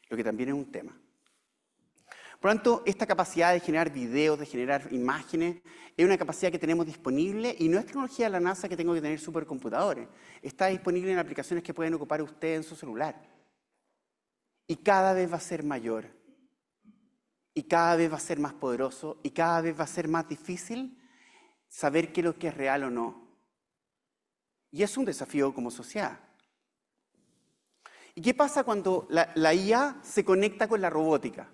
lo que también es un tema. Por lo tanto, esta capacidad de generar videos, de generar imágenes, es una capacidad que tenemos disponible y no es tecnología de la NASA que tengo que tener supercomputadores. Está disponible en aplicaciones que pueden ocupar usted en su celular. Y cada vez va a ser mayor. Y cada vez va a ser más poderoso. Y cada vez va a ser más difícil saber qué es lo que es real o no. Y es un desafío como sociedad. ¿Y qué pasa cuando la, IA se conecta con la robótica?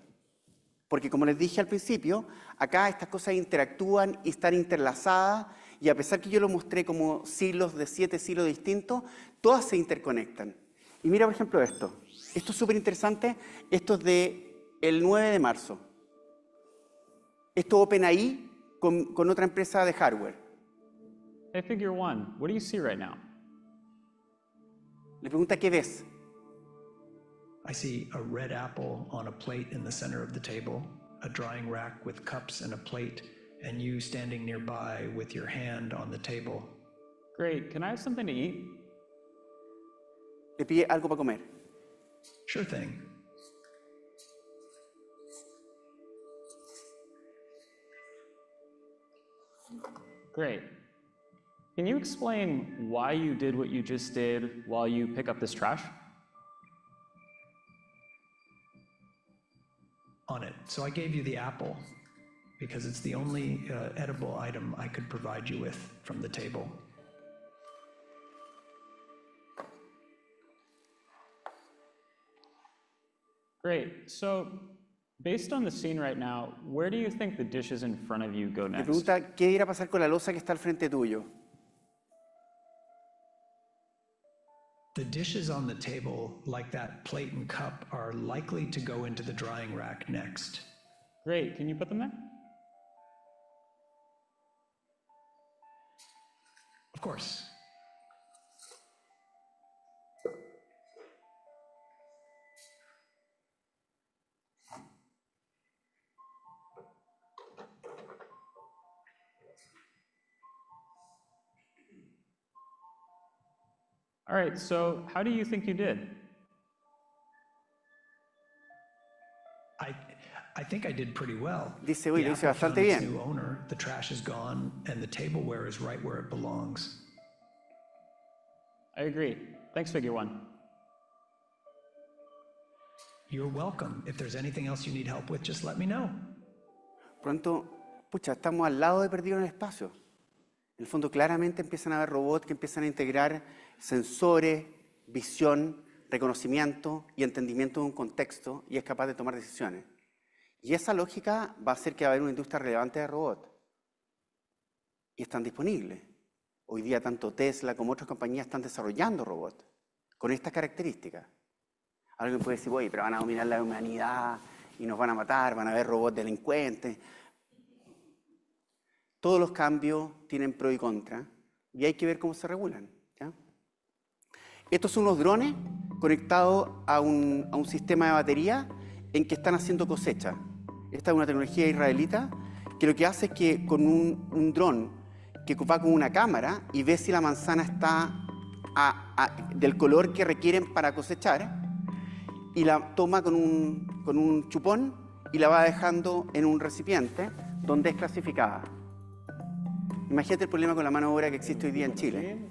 Porque como les dije al principio, acá estas cosas interactúan y están interlazadas y a pesar que yo lo mostré como siglos de siete siglos distintos, todas se interconectan. Y mira por ejemplo esto. Esto es súper interesante. Esto es de el 9 de marzo. Esto OpenAI con, con otra empresa de hardware. Hey, Figure One, what do you see right now? Le pregunta qué ves. I see a red apple on a plate in the center of the table, a drying rack with cups and a plate, and you standing nearby with your hand on the table. Great. Can I have something to eat? Le pide algo para comer. Sure thing. Great. Can you explain why you did what you just did while you pick up this trash? on it. So I gave you the apple because it's the only uh, edible item I could provide you with from the table. Great. So Based on the scene right now, where do you think the dishes in front of you go next? pregunta qué irá a pasar con la losa que está al frente tuyo. The dishes on the table, like that plate and cup, are likely to go into the drying rack next. Great, can you put them there? Of course. All right, so how do you think you did? I, I think I did pretty well. Dice, uy, lo hice bastante bien. New owner, the trash is gone, and the tableware is right where it belongs. I agree. Thanks, Figure One. You're welcome. If there's anything else you need help with, just let me know. Pronto, pucha, estamos al lado de Perdido en el Espacio. En el fondo, claramente empiezan a haber robots que empiezan a integrar sensores, visión, reconocimiento y entendimiento de un contexto y es capaz de tomar decisiones. Y esa lógica va a hacer que va a haber una industria relevante de robots. Y están disponibles. Hoy día tanto Tesla como otras compañías están desarrollando robots con estas características. Alguien puede decir, oye, pero van a dominar la humanidad y nos van a matar, van a haber robots delincuentes. Todos los cambios tienen pro y contra y hay que ver cómo se regulan. Estos son los drones conectados a un, a un sistema de batería en que están haciendo cosecha. Esta es una tecnología israelita que lo que hace es que con un, un dron que va con una cámara y ve si la manzana está del color que requieren para cosechar y la toma con un, con un chupón y la va dejando en un recipiente donde es clasificada. Imagínate el problema con la mano de obra que existe hoy día en Chile.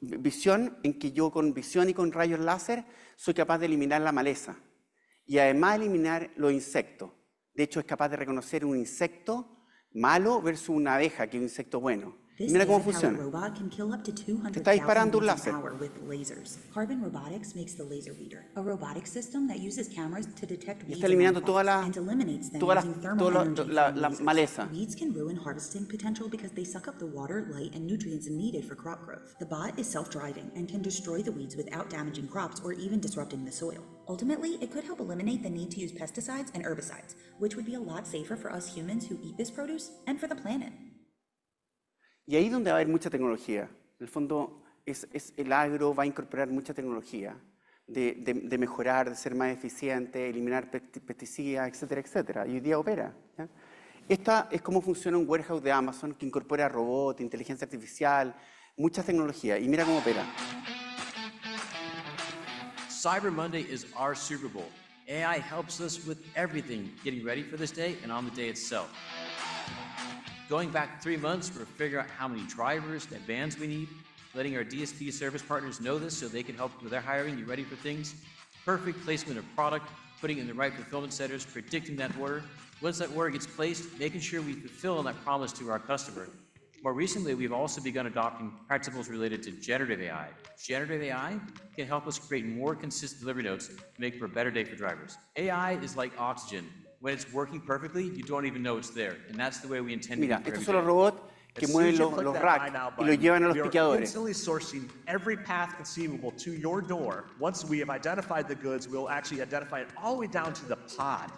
Visión en que yo con visión y con rayos láser soy capaz de eliminar la maleza y además eliminar los insectos. De hecho, es capaz de reconocer un insecto malo versus una abeja, que es un insecto bueno. Mira cómo funciona. Te está disparando un láser. Y está eliminando toda la, toda la, toda la, la, la maleza. The bot is self-driving and can destroy the weeds without damaging crops or even disrupting the soil. Ultimately, it could help eliminate the need to use pesticides and herbicides, which would be a lot safer for us humans who eat this produce and for the planet. Y ahí es donde va a haber mucha tecnología. En el fondo, es, el agro va a incorporar mucha tecnología de, mejorar, de ser más eficiente, eliminar pesticidas, etcétera, etcétera. Y hoy día opera. ¿ya? Esta es cómo funciona un warehouse de Amazon que incorpora robots, inteligencia artificial, mucha tecnología Y mira cómo opera. Cyber Monday is our Super Bowl. AI helps us with everything, getting ready for this day and on the day itself. going back three months, we're figuring out how many drivers and vans we need, letting our DSP service partners know this so they can help with their hiring. You ready for things? Perfect placement of product, putting in the right fulfillment centers, predicting that order. Once that order gets placed, making sure we fulfill that promise to our customer. More recently, we've also begun adopting principles related to generative AI. Generative AI can help us create more consistent delivery notes, make for a better day for drivers. AI is like oxygen when it's working perfectly, you don't even know it's there. And that's the way we intend Mira, to do it. los robots que mueven los, los racks y los llevan a los picadores. instantly sourcing every path conceivable to your door. Once we have identified the goods, we'll actually identify it all the way down to the pod.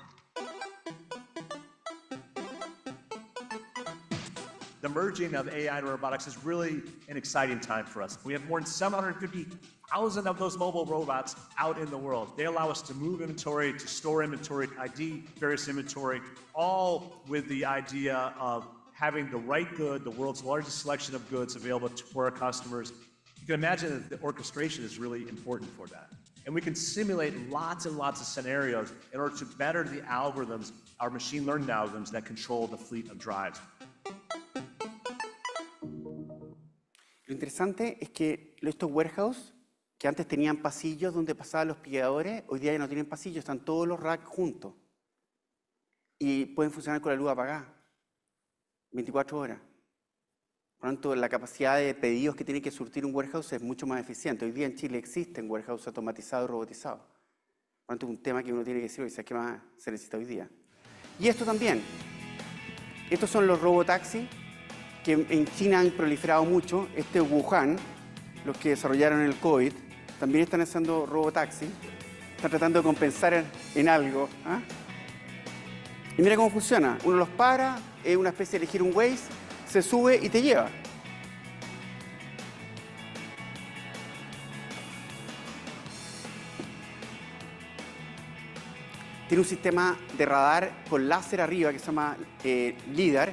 the merging of AI and robotics is really an exciting time for us. We have more than 750,000 of those mobile robots out in the world. They allow us to move inventory, to store inventory, ID various inventory, all with the idea of having the right good, the world's largest selection of goods available for our customers. You can imagine that the orchestration is really important for that. And we can simulate lots and lots of scenarios in order to better the algorithms, our machine learning algorithms that control the fleet of drives. Lo interesante es que estos warehouses que antes tenían pasillos donde pasaban los pilladores, hoy día ya no tienen pasillos, están todos los racks juntos. Y pueden funcionar con la luz apagada, 24 horas. Por lo tanto, la capacidad de pedidos que tiene que surtir un warehouse es mucho más eficiente. Hoy día en Chile existen warehouses automatizados robotizados. Por lo tanto, es un tema que uno tiene que decir, ¿qué más se necesita hoy día? Y esto también. Estos son los robotaxis que en China han proliferado mucho. Este Wuhan, los que desarrollaron el COVID, también están haciendo robotaxi. Están tratando de compensar en, algo. ¿ah? Y mira cómo funciona. Uno los para, es una especie de elegir un Waze, se sube y te lleva. Tiene un sistema de radar con láser arriba que se llama eh, LIDAR,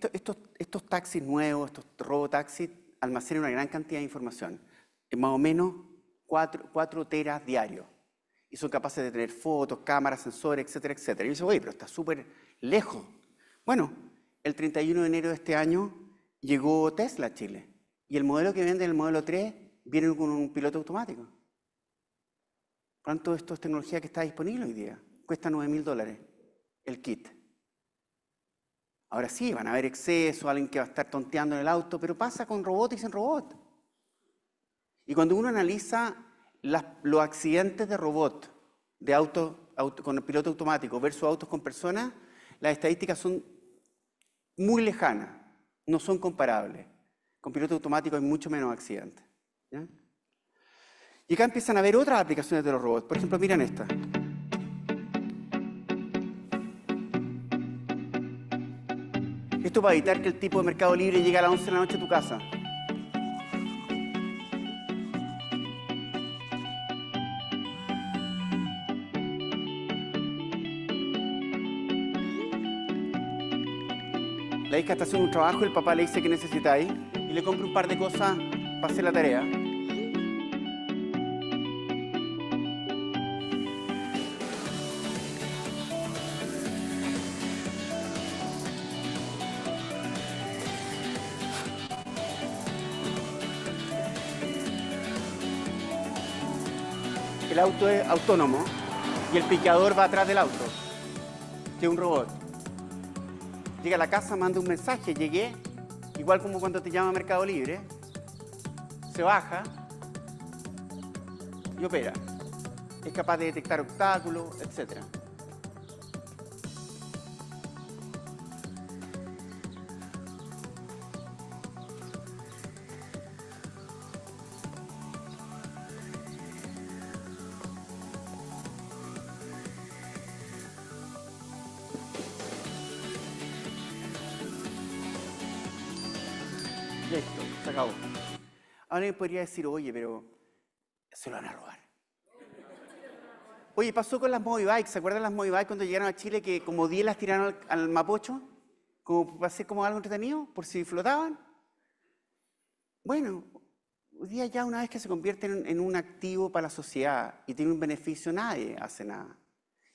de estos, estos taxis nuevos, estos robotaxis, almacenan una gran cantidad de información, eh, más o menos 4, teras diarios. Y son capaces de tener fotos, cámaras, sensores, etcétera, etcétera. Y digo, oye, pero está súper lejos. Bueno, el 31 de enero de este año llegó Tesla a Chile. Y el modelo que venden, el modelo 3, viene con un piloto automático. ¿Cuánto esto es tecnología que está disponible hoy día? Cuesta 9 mil dólares el kit. Ahora sí, van a haber exceso, alguien que va a estar tonteando en el auto, pero pasa con robot y sin robot. Y cuando uno analiza los accidentes de robot, de auto, con piloto automático versus autos con personas, las estadísticas son muy lejanas, no son comparables. Con piloto automático hay mucho menos accidentes. ¿ya? Y acá empiezan a ver otras aplicaciones de los robots. Por ejemplo, miren esta. Esto va a evitar que el tipo de Mercado Libre llegue a las 11 de la noche a tu casa. La hija está haciendo un trabajo, el papá le dice que necesitáis y le compra un par de cosas para hacer la tarea. auto es autónomo y el picador va atrás del auto, que es un robot. Llega a la casa, manda un mensaje, llegué, igual como cuando te llama Mercado Libre, se baja y opera. Es capaz de detectar obstáculos, etcétera. alguien podría decir, oye, pero se lo van a robar. Oye, pasó con las Bikes. ¿se acuerdan las Bikes cuando llegaron a Chile que como 10 las tiraron al, Mapocho? Como para hacer como algo entretenido, por si flotaban. Bueno, hoy día ya una vez que se convierten en, en un activo para la sociedad y tiene un beneficio, nadie hace nada.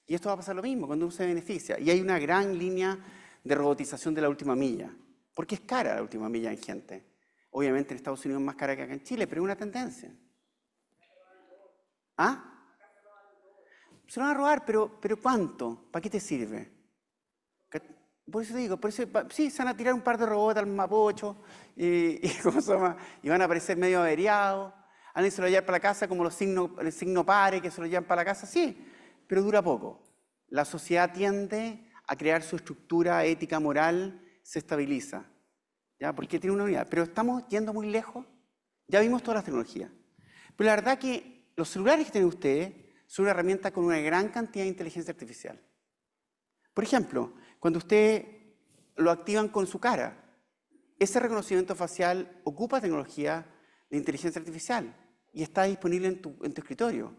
Y esto va a pasar lo mismo cuando uno se beneficia. Y hay una gran línea de robotización de la última milla, porque es cara la última milla en gente. Obviamente en Estados Unidos es más cara que acá en Chile, pero es una tendencia. ¿Ah? Se lo van a robar, pero, pero ¿cuánto? ¿Para qué te sirve? Por eso te digo, por eso, sí, se van a tirar un par de robots al mapocho y, y, ¿cómo se llama? y van a aparecer medio averiados. Alguien se lo llevar para la casa, como los signo el signo pare que se lo llevan para la casa, sí, pero dura poco. La sociedad tiende a crear su estructura ética moral, se estabiliza porque tiene una unidad. Pero estamos yendo muy lejos, ya vimos todas las tecnologías. Pero la verdad que los celulares que tienen ustedes son una herramienta con una gran cantidad de inteligencia artificial. Por ejemplo, cuando ustedes lo activan con su cara, ese reconocimiento facial ocupa tecnología de inteligencia artificial y está disponible en tu, escritorio.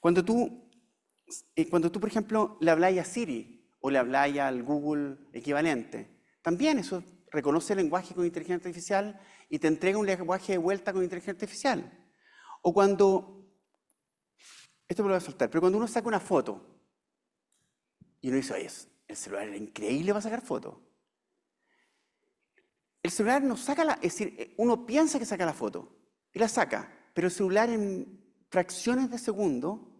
Cuando tú, eh, cuando tú, por ejemplo, le habláis a Siri o le habláis al Google equivalente, también eso reconoce el lenguaje con inteligencia artificial y te entrega un lenguaje de vuelta con inteligencia artificial. O cuando, esto me lo voy a soltar, pero cuando uno saca una foto y uno dice, oye, el celular increíble va a sacar foto. El celular no saca la, es decir, eh, uno piensa que saca la foto y la saca, pero el celular en fracciones de segundo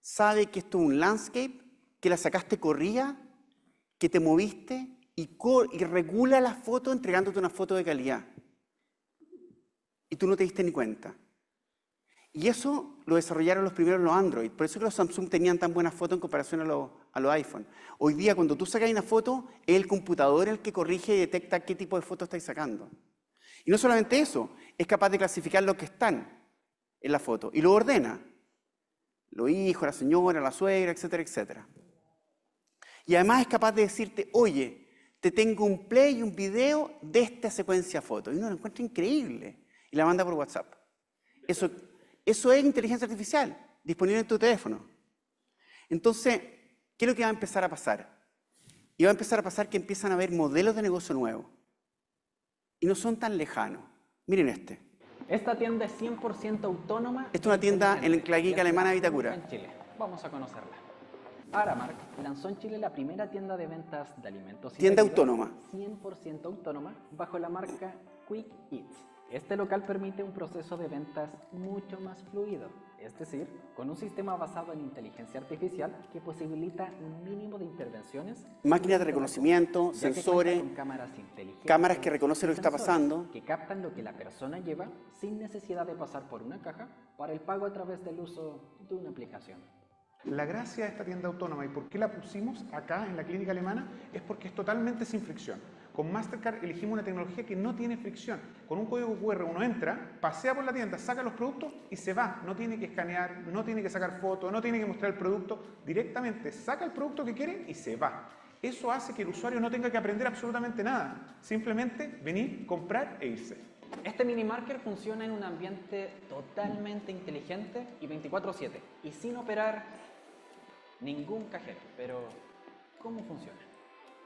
sabe que esto es un landscape, que la sacaste corría que te moviste, y, regula la foto entregándote una foto de calidad. Y tú no te diste ni cuenta. Y eso lo desarrollaron los primeros los Android. Por eso es que los Samsung tenían tan buenas fotos en comparación a los, iPhone. Hoy día, cuando tú sacas una foto, es el computador el que corrige y detecta qué tipo de foto estáis sacando. Y no solamente eso, es capaz de clasificar lo que están en la foto y lo ordena. Lo hijo, la señora, la suegra, etcétera, etcétera. Y además es capaz de decirte, oye, te tengo un play y un video de esta secuencia foto. Y uno lo encuentra increíble y la manda por WhatsApp. Eso, eso es inteligencia artificial, disponible en tu teléfono. Entonces, ¿qué es lo que va a empezar a pasar? Y va a empezar a pasar que empiezan a haber modelos de negocio nuevos. Y no son tan lejanos. Miren este. Esta tienda es 100% autónoma. Esta es una tienda en la Claguica Alemana Vitacura. En Chile. Vamos a conocerla. Aramark lanzó en Chile la primera tienda de ventas de alimentos. tienda autónoma. 100% autónoma bajo la marca Quick Eats. Este local permite un proceso de ventas mucho más fluido, es decir, con un sistema basado en inteligencia artificial que posibilita un mínimo de intervenciones. Máquinas de reconocimiento, sensores, cámaras, inteligentes, cámaras que reconocen lo que está pasando. Que captan lo que la persona lleva sin necesidad de pasar por una caja para el pago a través del uso de una aplicación. La gracia de esta tienda autónoma y por qué la pusimos acá en la clínica alemana es porque es totalmente sin fricción. Con Mastercard elegimos una tecnología que no tiene fricción. Con un código QR uno entra, pasea por la tienda, saca los productos y se va. No tiene que escanear, no tiene que sacar fotos, no tiene que mostrar el producto. Directamente saca el producto que quiere y se va. Eso hace que el usuario no tenga que aprender absolutamente nada. Simplemente venir, comprar e irse. Este mini marker funciona en un ambiente totalmente inteligente y 24/7 y sin operar ningún cajero, pero ¿cómo funciona?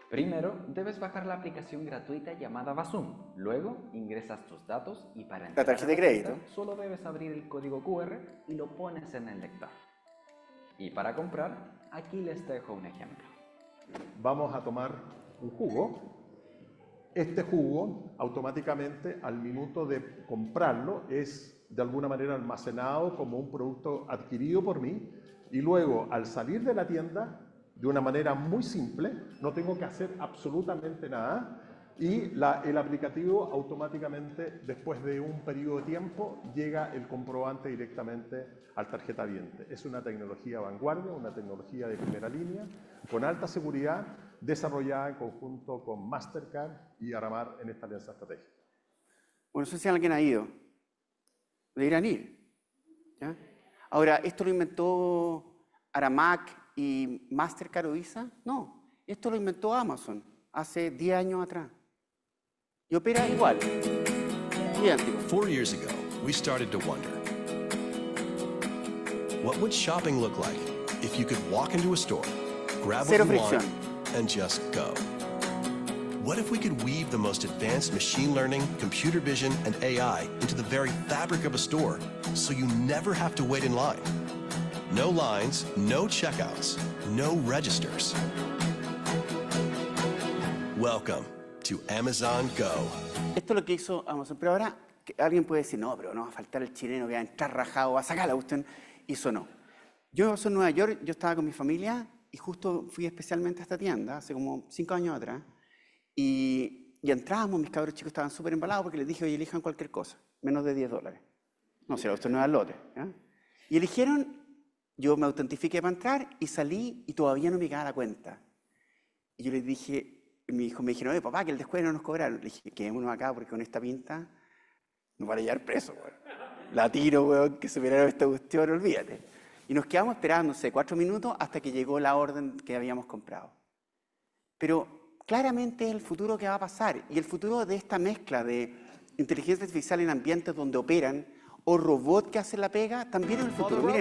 Primero, debes bajar la aplicación gratuita llamada Basum. Luego, ingresas tus datos y para entrar la tarjeta de crédito, solo debes abrir el código QR y lo pones en el lector. Y para comprar, aquí les dejo un ejemplo. Vamos a tomar un jugo. Este jugo, automáticamente, al minuto de comprarlo, es de alguna manera almacenado como un producto adquirido por mí y luego, al salir de la tienda, de una manera muy simple, no tengo que hacer absolutamente nada, y la, el aplicativo automáticamente, después de un periodo de tiempo, llega el comprobante directamente al tarjeta viente. Es una tecnología vanguardia, una tecnología de primera línea, con alta seguridad, desarrollada en conjunto con Mastercard y Aramar en esta alianza estratégica. Bueno, no sé si alguien ha ido. ¿De ir. ¿Ya? Ahora, ¿esto lo inventó Aramac y Mastercard o Visa? No, esto lo inventó Amazon hace 10 años atrás. Y opera igual. Four years ago, we started to wonder, what would shopping look like if you could walk into a store, grab a what you want, and just go? What if we could weave the most advanced machine learning, computer vision, and AI into the very fabric of a store so you never have to wait in line? No lines, no checkouts, no registers. Welcome to Amazon Go. Esto es lo que hizo Amazon, pero ahora alguien puede decir, no, pero no va a faltar el chileno que va a entrar rajado, va a sacar la cuestión, hizo no. Yo soy en Nueva York, yo estaba con mi familia y justo fui especialmente a esta tienda hace como cinco años atrás Y, entrábamos, mis cabros chicos estaban súper embalados porque les dije, oye, elijan cualquier cosa, menos de 10 dólares. No, si esto no era lote. Y eligieron, yo me autentifiqué para entrar y salí y todavía no me quedaba la cuenta. Y yo les dije, mi hijo me dijeron, oye, papá, que el descuento no nos cobraron. Le dije, quedémonos acá porque con esta pinta nos van a llegar preso, weón. La tiro, weón, que se superaron esta cuestión, olvídate. Y nos quedamos esperándose cuatro minutos hasta que llegó la orden que habíamos comprado. Pero claramente es el futuro que va a pasar y el futuro de esta mezcla de inteligencia artificial en ambientes donde operan o robot que hace la pega también es el futuro. Well,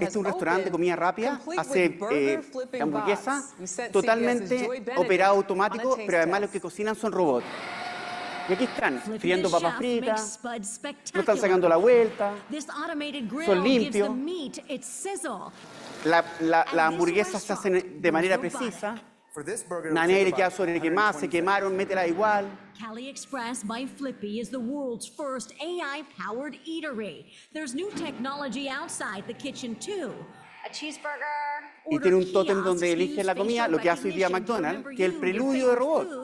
este es un restaurante de comida rápida, hace eh, hamburguesa e totalmente operado automático, pero además los que cocinan son robots. Y aquí están, friendo papas fritas, no están sacando la vuelta, son limpios. La, la, hamburguesa se hace de manera precisa. Nadie le queda sobre quemar, se quemaron, métela igual. Y tiene un tótem donde eligen la comida, lo que hace hoy día McDonald's, que es el preludio de robot.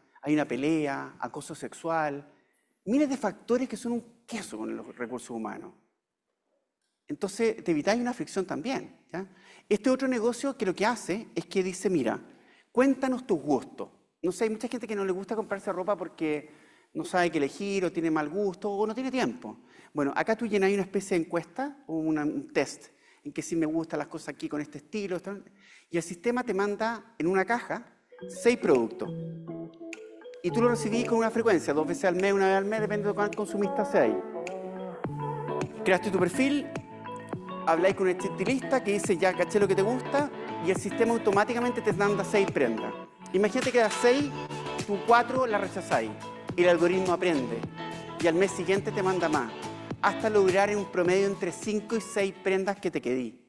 hay una pelea, acoso sexual, miles de factores que son un queso con los recursos humanos. Entonces te evitáis una fricción también. Este otro negocio que lo que hace es que dice, mira, cuéntanos tus gustos. No sé, hay mucha gente que no le gusta comprarse ropa porque no sabe qué elegir o tiene mal gusto o no tiene tiempo. Bueno, acá tú llenas una especie de encuesta o un test en que si me gustan las cosas aquí con este estilo. Y el sistema te manda en una caja seis productos y tú lo recibís con una frecuencia, dos veces al mes, una vez al mes, depende de cuán consumista seas. Creaste tu perfil, habláis con un estilista que dice, ya caché lo que te gusta, y el sistema automáticamente te manda seis prendas. Imagínate que das seis, tú cuatro las rechazáis, y el algoritmo aprende, y al mes siguiente te manda más, hasta lograr en un promedio entre cinco y seis prendas que te quedí.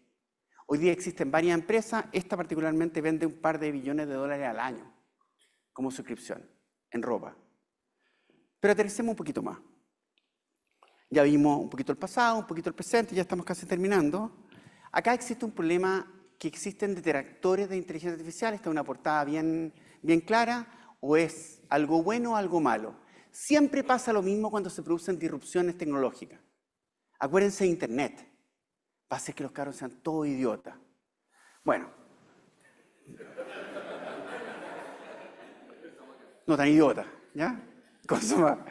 Hoy día existen varias empresas, esta particularmente vende un par de billones de dólares al año como suscripción en ropa. Pero aterricemos un poquito más. Ya vimos un poquito el pasado, un poquito el presente, ya estamos casi terminando. Acá existe un problema que existen detractores de inteligencia artificial, Está es una portada bien, bien clara, o es algo bueno o algo malo. Siempre pasa lo mismo cuando se producen disrupciones tecnológicas. Acuérdense de Internet. Pase que los carros sean todo idiota. Bueno, no tan idiota, ¿ya?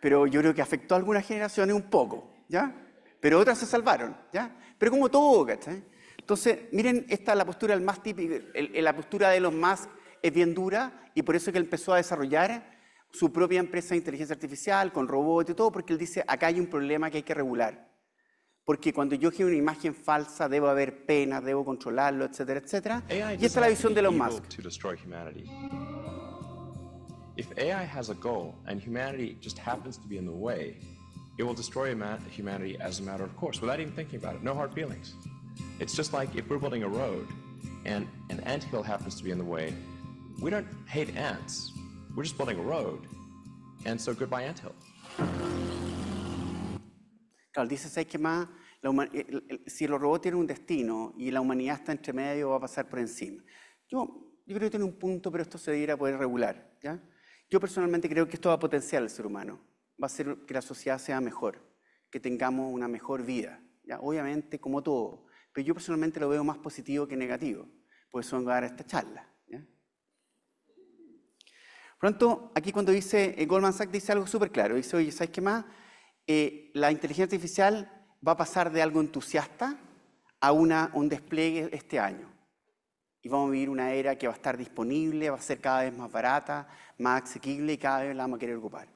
Pero yo creo que afectó a algunas generaciones un poco, ¿ya? Pero otras se salvaron, ¿ya? Pero como todo, ¿cachai? Entonces, miren, esta es la postura el más típico, la postura de los más es bien dura y por eso que empezó a desarrollar su propia empresa de inteligencia artificial con robots y todo, porque él dice, acá hay un problema que hay que regular. Porque cuando yo genero una imagen falsa, debo haber pena, debo controlarlo, etcétera, etcétera. y esa es la visión de los más. If AI has a goal and humanity just happens to be in the way, it will destroy humanity as a matter of course without even thinking about it. No hard feelings. It's just like if we're building a road and an ant hill happens to be in the way, we don't hate ants. We're just building a road. And so goodbye ant hill. Claro, dice Sekema, la el, el, eh, eh, eh, si los robots tienen un destino y la humanidad está entre medio, va a pasar por encima. Yo, yo creo que tiene un punto, pero esto se debería poder regular. ¿ya? Yo personalmente creo que esto va a potenciar al ser humano, va a hacer que la sociedad sea mejor, que tengamos una mejor vida, obviamente como todo, pero yo personalmente lo veo más positivo que negativo, por eso vengo a dar esta charla. Pronto, aquí cuando dice eh, Goldman Sachs dice algo súper claro, dice, oye, ¿sabes qué más? Eh, la inteligencia artificial va a pasar de algo entusiasta a un despliegue este año. Y vamos a vivir una era que va a estar disponible, va a ser cada vez más barata, más asequible y cada vez la vamos a querer ocupar.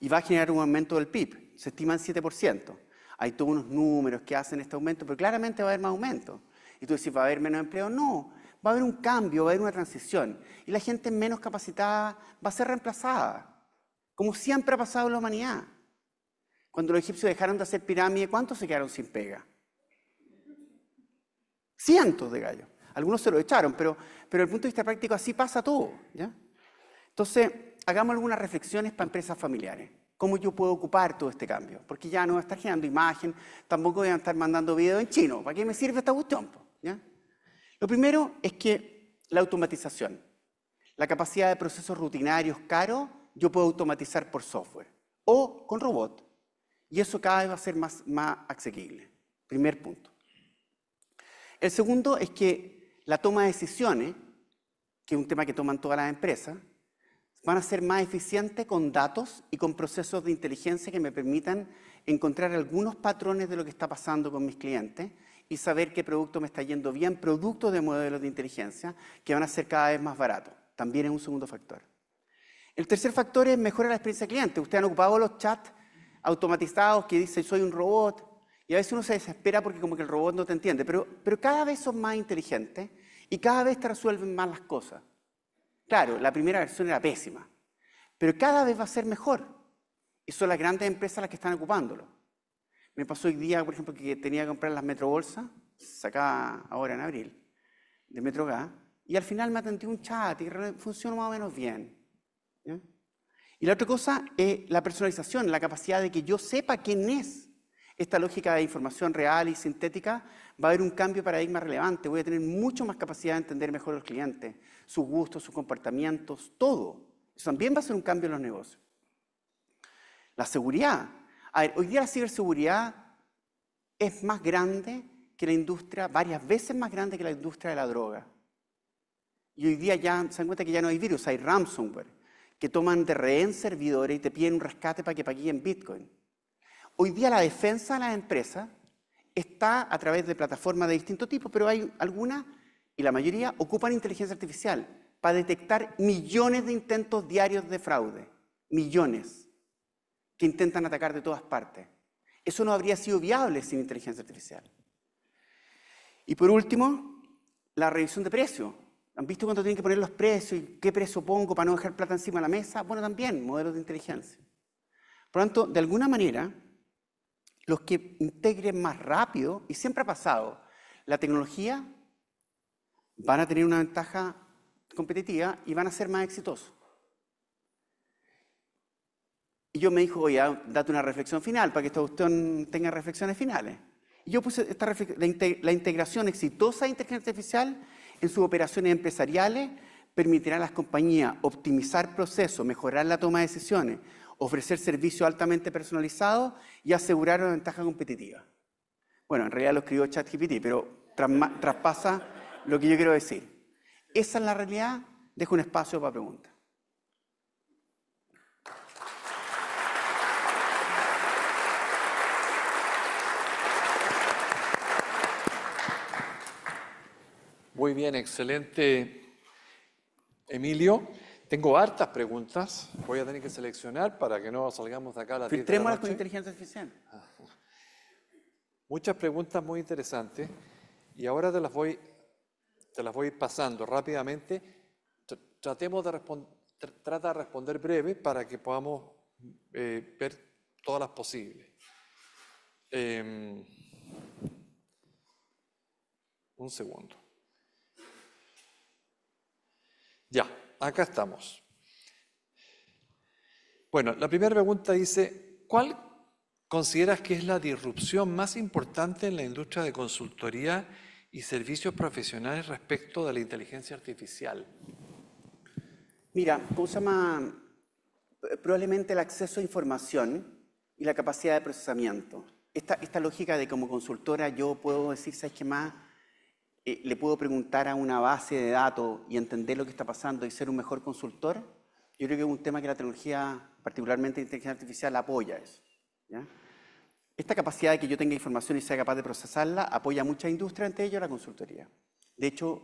Y va a generar un aumento del PIB, se estima en 7%. Hay todos unos números que hacen este aumento, pero claramente va a haber más aumento. Y tú decís, ¿va a haber menos empleo? No, va a haber un cambio, va a haber una transición. Y la gente menos capacitada va a ser reemplazada, como siempre ha pasado en la humanidad. Cuando los egipcios dejaron de hacer pirámide, ¿cuántos se quedaron sin pega? Cientos de gallos. Algunos se lo echaron, pero, pero desde el punto de vista práctico así pasa todo. ¿ya? Entonces, hagamos algunas reflexiones para empresas familiares. ¿Cómo yo puedo ocupar todo este cambio? Porque ya no voy a estar generando imagen, tampoco voy a estar mandando video en chino. ¿Para qué me sirve esta cuestión? ¿Ya? Lo primero es que la automatización, la capacidad de procesos rutinarios caros, yo puedo automatizar por software o con robot. Y eso cada vez va a ser más, más asequible. Primer punto. El segundo es que la toma de decisiones, que es un tema que toman todas las empresas, van a ser más eficientes con datos y con procesos de inteligencia que me permitan encontrar algunos patrones de lo que está pasando con mis clientes y saber qué producto me está yendo bien, productos de modelos de inteligencia que van a ser cada vez más baratos. También es un segundo factor. El tercer factor es mejorar la experiencia cliente. Ustedes han ocupado los chats automatizados que dicen soy un robot, y a veces uno se desespera porque como que el robot no te entiende, pero, pero cada vez son más inteligentes y cada vez te resuelven más las cosas. Claro, la primera versión era pésima, pero cada vez va a ser mejor. Y son las grandes empresas las que están ocupándolo. Me pasó hoy día, por ejemplo, que tenía que comprar las metrobolsas, sacaba ahora en abril, de MetroGas, y al final me atendió un chat y funcionó más o menos bien. Y la otra cosa es la personalización, la capacidad de que yo sepa quién es esta lógica de información real y sintética, va a haber un cambio de paradigma relevante. Voy a tener mucho más capacidad de entender mejor a los clientes, sus gustos, sus comportamientos, todo. Eso también va a ser un cambio en los negocios. La seguridad. hoy día la ciberseguridad es más grande que la industria, varias veces más grande que la industria de la droga. Y hoy día ya se dan cuenta que ya no hay virus, hay ransomware, que toman de rehén servidores y te piden un rescate para que paguen Bitcoin. Hoy día la defensa de las empresas está a través de plataformas de distinto tipo, pero hay algunas, y la mayoría, ocupan inteligencia artificial para detectar millones de intentos diarios de fraude. Millones. Que intentan atacar de todas partes. Eso no habría sido viable sin inteligencia artificial. Y por último, la revisión de precios. ¿Han visto cuánto tienen que poner los precios y qué precio pongo para no dejar plata encima de la mesa? Bueno, también modelos de inteligencia. Por lo tanto, de alguna manera, los que integren más rápido, y siempre ha pasado, la tecnología, van a tener una ventaja competitiva y van a ser más exitosos. Y yo me dijo, oye, ah, date una reflexión final para que esta cuestión tenga reflexiones finales. Y yo puse esta la, la integración exitosa de inteligencia artificial en sus operaciones empresariales permitirá a las compañías optimizar procesos, mejorar la toma de decisiones, ofrecer servicios altamente personalizados y asegurar una ventaja competitiva. Bueno, en realidad lo escribió ChatGPT, pero traspasa lo que yo quiero decir. Esa es la realidad, dejo un espacio para preguntas. Muy bien, excelente, Emilio. Tengo hartas preguntas, voy a tener que seleccionar para que no salgamos de acá a las Filtrémoslas la con inteligencia artificial. Muchas preguntas muy interesantes y ahora te las voy, te las voy pasando rápidamente. tratemos de trata de responder breve para que podamos eh, ver todas las posibles. Em, un segundo. Ya acá estamos. Bueno, la primera pregunta dice, ¿cuál consideras que es la disrupción más importante en la industria de consultoría y servicios profesionales respecto de la inteligencia artificial? Mira, ¿cómo se llama? Probablemente el acceso a información y la capacidad de procesamiento. Esta, esta lógica de como consultora yo puedo decir, ¿sabes qué más? Eh, le puedo preguntar a una base de datos y entender lo que está pasando y ser un mejor consultor, yo creo que es un tema que la tecnología, particularmente la inteligencia artificial, apoya eso. Esta capacidad de que yo tenga información y sea capaz de procesarla apoya a mucha industria, entre ellos la consultoría. De hecho,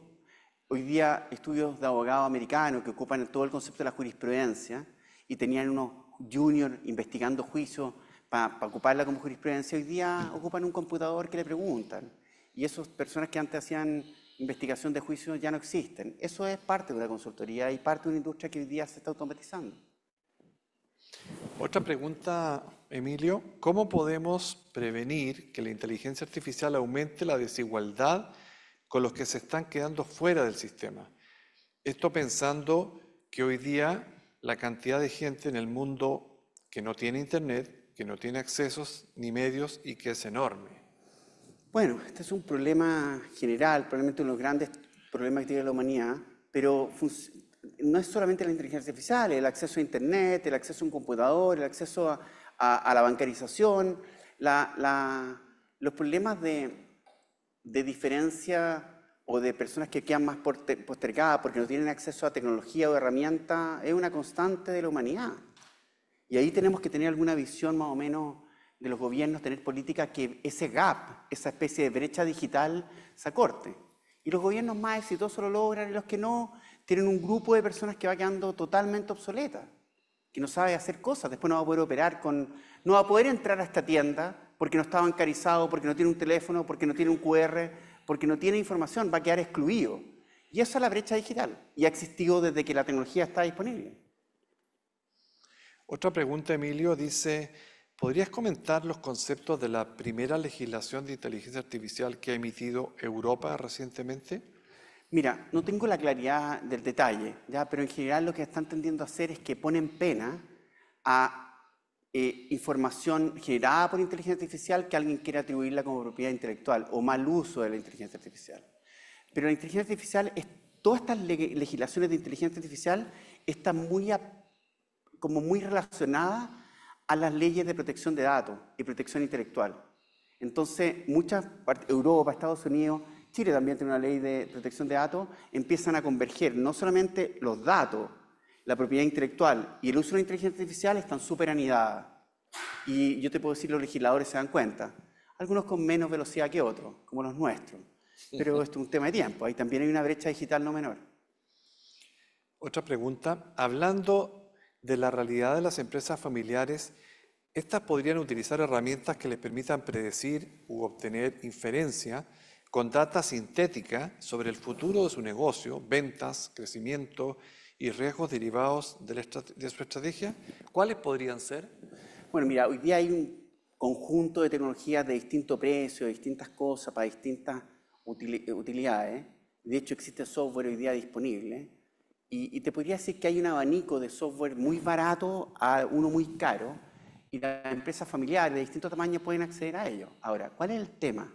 hoy día estudios de abogados americanos que ocupan todo el concepto de la jurisprudencia y tenían unos juniors investigando juicios para ocuparla como jurisprudencia, hoy día ocupan un computador que le preguntan y esas personas que antes hacían investigación de juicio ya no existen. Eso es parte de una consultoría y parte de una industria que hoy día se está automatizando. Otra pregunta, Emilio. ¿Cómo podemos prevenir que la inteligencia artificial aumente la desigualdad con los que se están quedando fuera del sistema? Esto pensando que hoy día la cantidad de gente en el mundo que no tiene internet, que no tiene accesos ni medios y que es enorme. Bueno, este es un problema general, probablemente uno de los grandes problemas que tiene la humanidad, pero no es solamente la inteligencia artificial, el acceso a Internet, el acceso a un computador, el acceso a, la bancarización, los problemas de, de, diferencia o de personas que quedan más postergadas porque no tienen acceso a tecnología o herramienta, es una constante de la humanidad. Y ahí tenemos que tener alguna visión más o menos de los gobiernos tener políticas que ese gap, esa especie de brecha digital, se acorte. Y los gobiernos más exitosos lo logran y los que no tienen un grupo de personas que va quedando totalmente obsoleta, que no sabe hacer cosas, después no va a poder operar con, no va a poder entrar a esta tienda porque no está bancarizado, porque no tiene un teléfono, porque no tiene un QR, porque no tiene información, va a quedar excluido. Y esa es la brecha digital y ha existido desde que la tecnología está disponible. Otra pregunta, Emilio, dice, ¿Podrías comentar los conceptos de la primera legislación de inteligencia artificial que ha emitido Europa recientemente? Mira, no tengo la claridad del detalle, ¿ya? pero en general lo que están tendiendo a hacer es que ponen pena a eh, información generada por inteligencia artificial que alguien quiere atribuirla como propiedad intelectual o mal uso de la inteligencia artificial. Pero la inteligencia artificial, es, todas estas legislaciones de inteligencia artificial están muy, como muy relacionadas las leyes de protección de datos y protección intelectual. Entonces, muchas partes, Europa, Estados Unidos, Chile también tiene una ley de protección de datos, empiezan a converger. No solamente los datos, la propiedad intelectual y el uso de la inteligencia artificial están súper anidadas. Y yo te puedo decir, los legisladores se dan cuenta. Algunos con menos velocidad que otros, como los nuestros. Pero esto es un tema de tiempo. Ahí también hay una brecha digital no menor. Otra pregunta. Hablando de la realidad de las empresas familiares, estas podrían utilizar herramientas que les permitan predecir u obtener inferencia con data sintética sobre el futuro de su negocio, ventas, crecimiento y riesgos derivados de, de su estrategia. ¿Cuáles podrían ser? Bueno, mira, hoy día hay un conjunto de tecnologías de distinto precio, de distintas cosas, para distintas utilidades. De hecho, existe software hoy día disponible y, te podría decir que hay un abanico de software muy barato a uno muy caro y las empresas familiares de distintos tamaños pueden acceder a ello. Ahora, ¿cuál es el tema?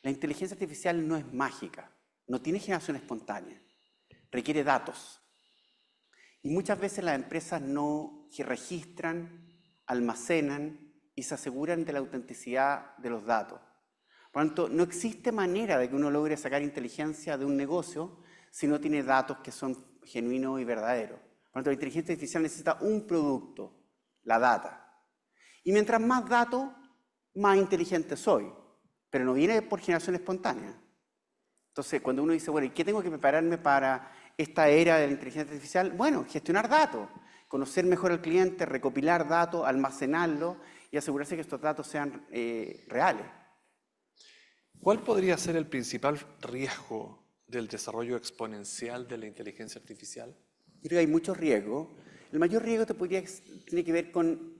La inteligencia artificial no es mágica, no tiene generación espontánea, requiere datos. Y muchas veces las empresas no registran, almacenan y se aseguran de la autenticidad de los datos. Por lo tanto, no existe manera de que uno logre sacar inteligencia de un negocio si no tiene datos que son genuino y verdadero. Por la inteligencia artificial necesita un producto, la data. Y mientras más datos, más inteligente soy, pero no viene por generación espontánea. Entonces, cuando uno dice, bueno, ¿y qué tengo que prepararme para esta era de la inteligencia artificial? Bueno, gestionar datos, conocer mejor al cliente, recopilar datos, almacenarlo y asegurarse que estos datos sean eh, reales. ¿Cuál podría ser el principal riesgo del desarrollo exponencial de la inteligencia artificial? creo que hay mucho riesgo. El mayor riesgo te podría, tiene que ver con,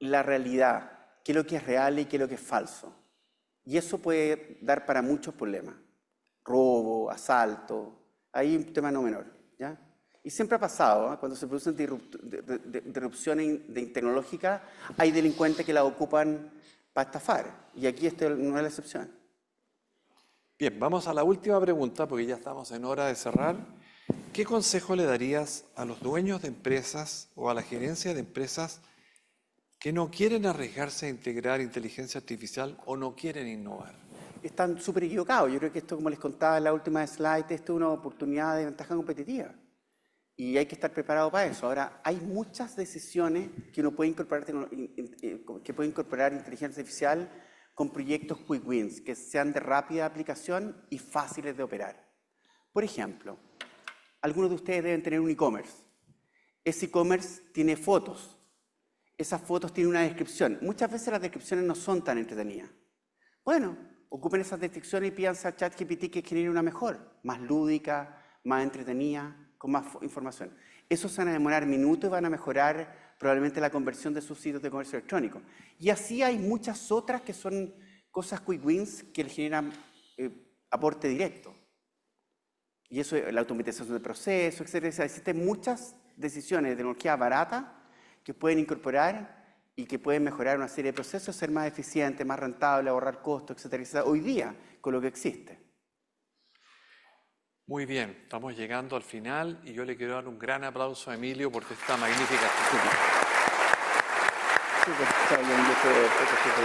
la realidad, qué es lo que es real y qué es lo que es falso. Y eso puede dar para muchos problemas. Robo, asalto, hay un tema no menor. ¿ya? Y siempre ha pasado, ¿eh? cuando se producen disrupciones tecnológicas, hay delincuentes que la ocupan para estafar. Y aquí esto no es la excepción. Bien, vamos a la última pregunta porque ya estamos en hora de cerrar. ¿Qué consejo le darías a los dueños de empresas o a la gerencia de empresas que no quieren arriesgarse a integrar inteligencia artificial o no quieren innovar? Están súper equivocados. Yo creo que esto, como les contaba en la última slide, esto es una oportunidad de ventaja competitiva. Y hay que estar preparado para eso. Ahora, hay muchas decisiones que uno puede incorporar, eh, que puede incorporar inteligencia artificial con proyectos quick wins que sean de rápida aplicación y fáciles de operar. Por ejemplo, algunos de ustedes deben tener un e-commerce. Ese e-commerce tiene fotos. Esas fotos tienen una descripción. Muchas veces las descripciones no son tan entretenidas. Bueno, ocupen esas descripciones y pídanse a ChatGPT que genere una mejor, más lúdica, más entretenida, con más información. Eso se van a demorar minutos y van a mejorar probablemente la conversión de sus sitios de comercio electrónico. Y así hay muchas otras que son cosas quick wins que generan eh, aporte directo. Y eso, es la automatización de procesos etcétera, Existen muchas decisiones de tecnología barata que pueden incorporar y que pueden mejorar una serie de procesos, ser más eficiente más rentable, ahorrar costos, etc. etcétera, hoy día con lo que existe. Muy bien, estamos llegando al final y yo le quiero dar un gran aplauso a Emilio por esta magnífica actitud.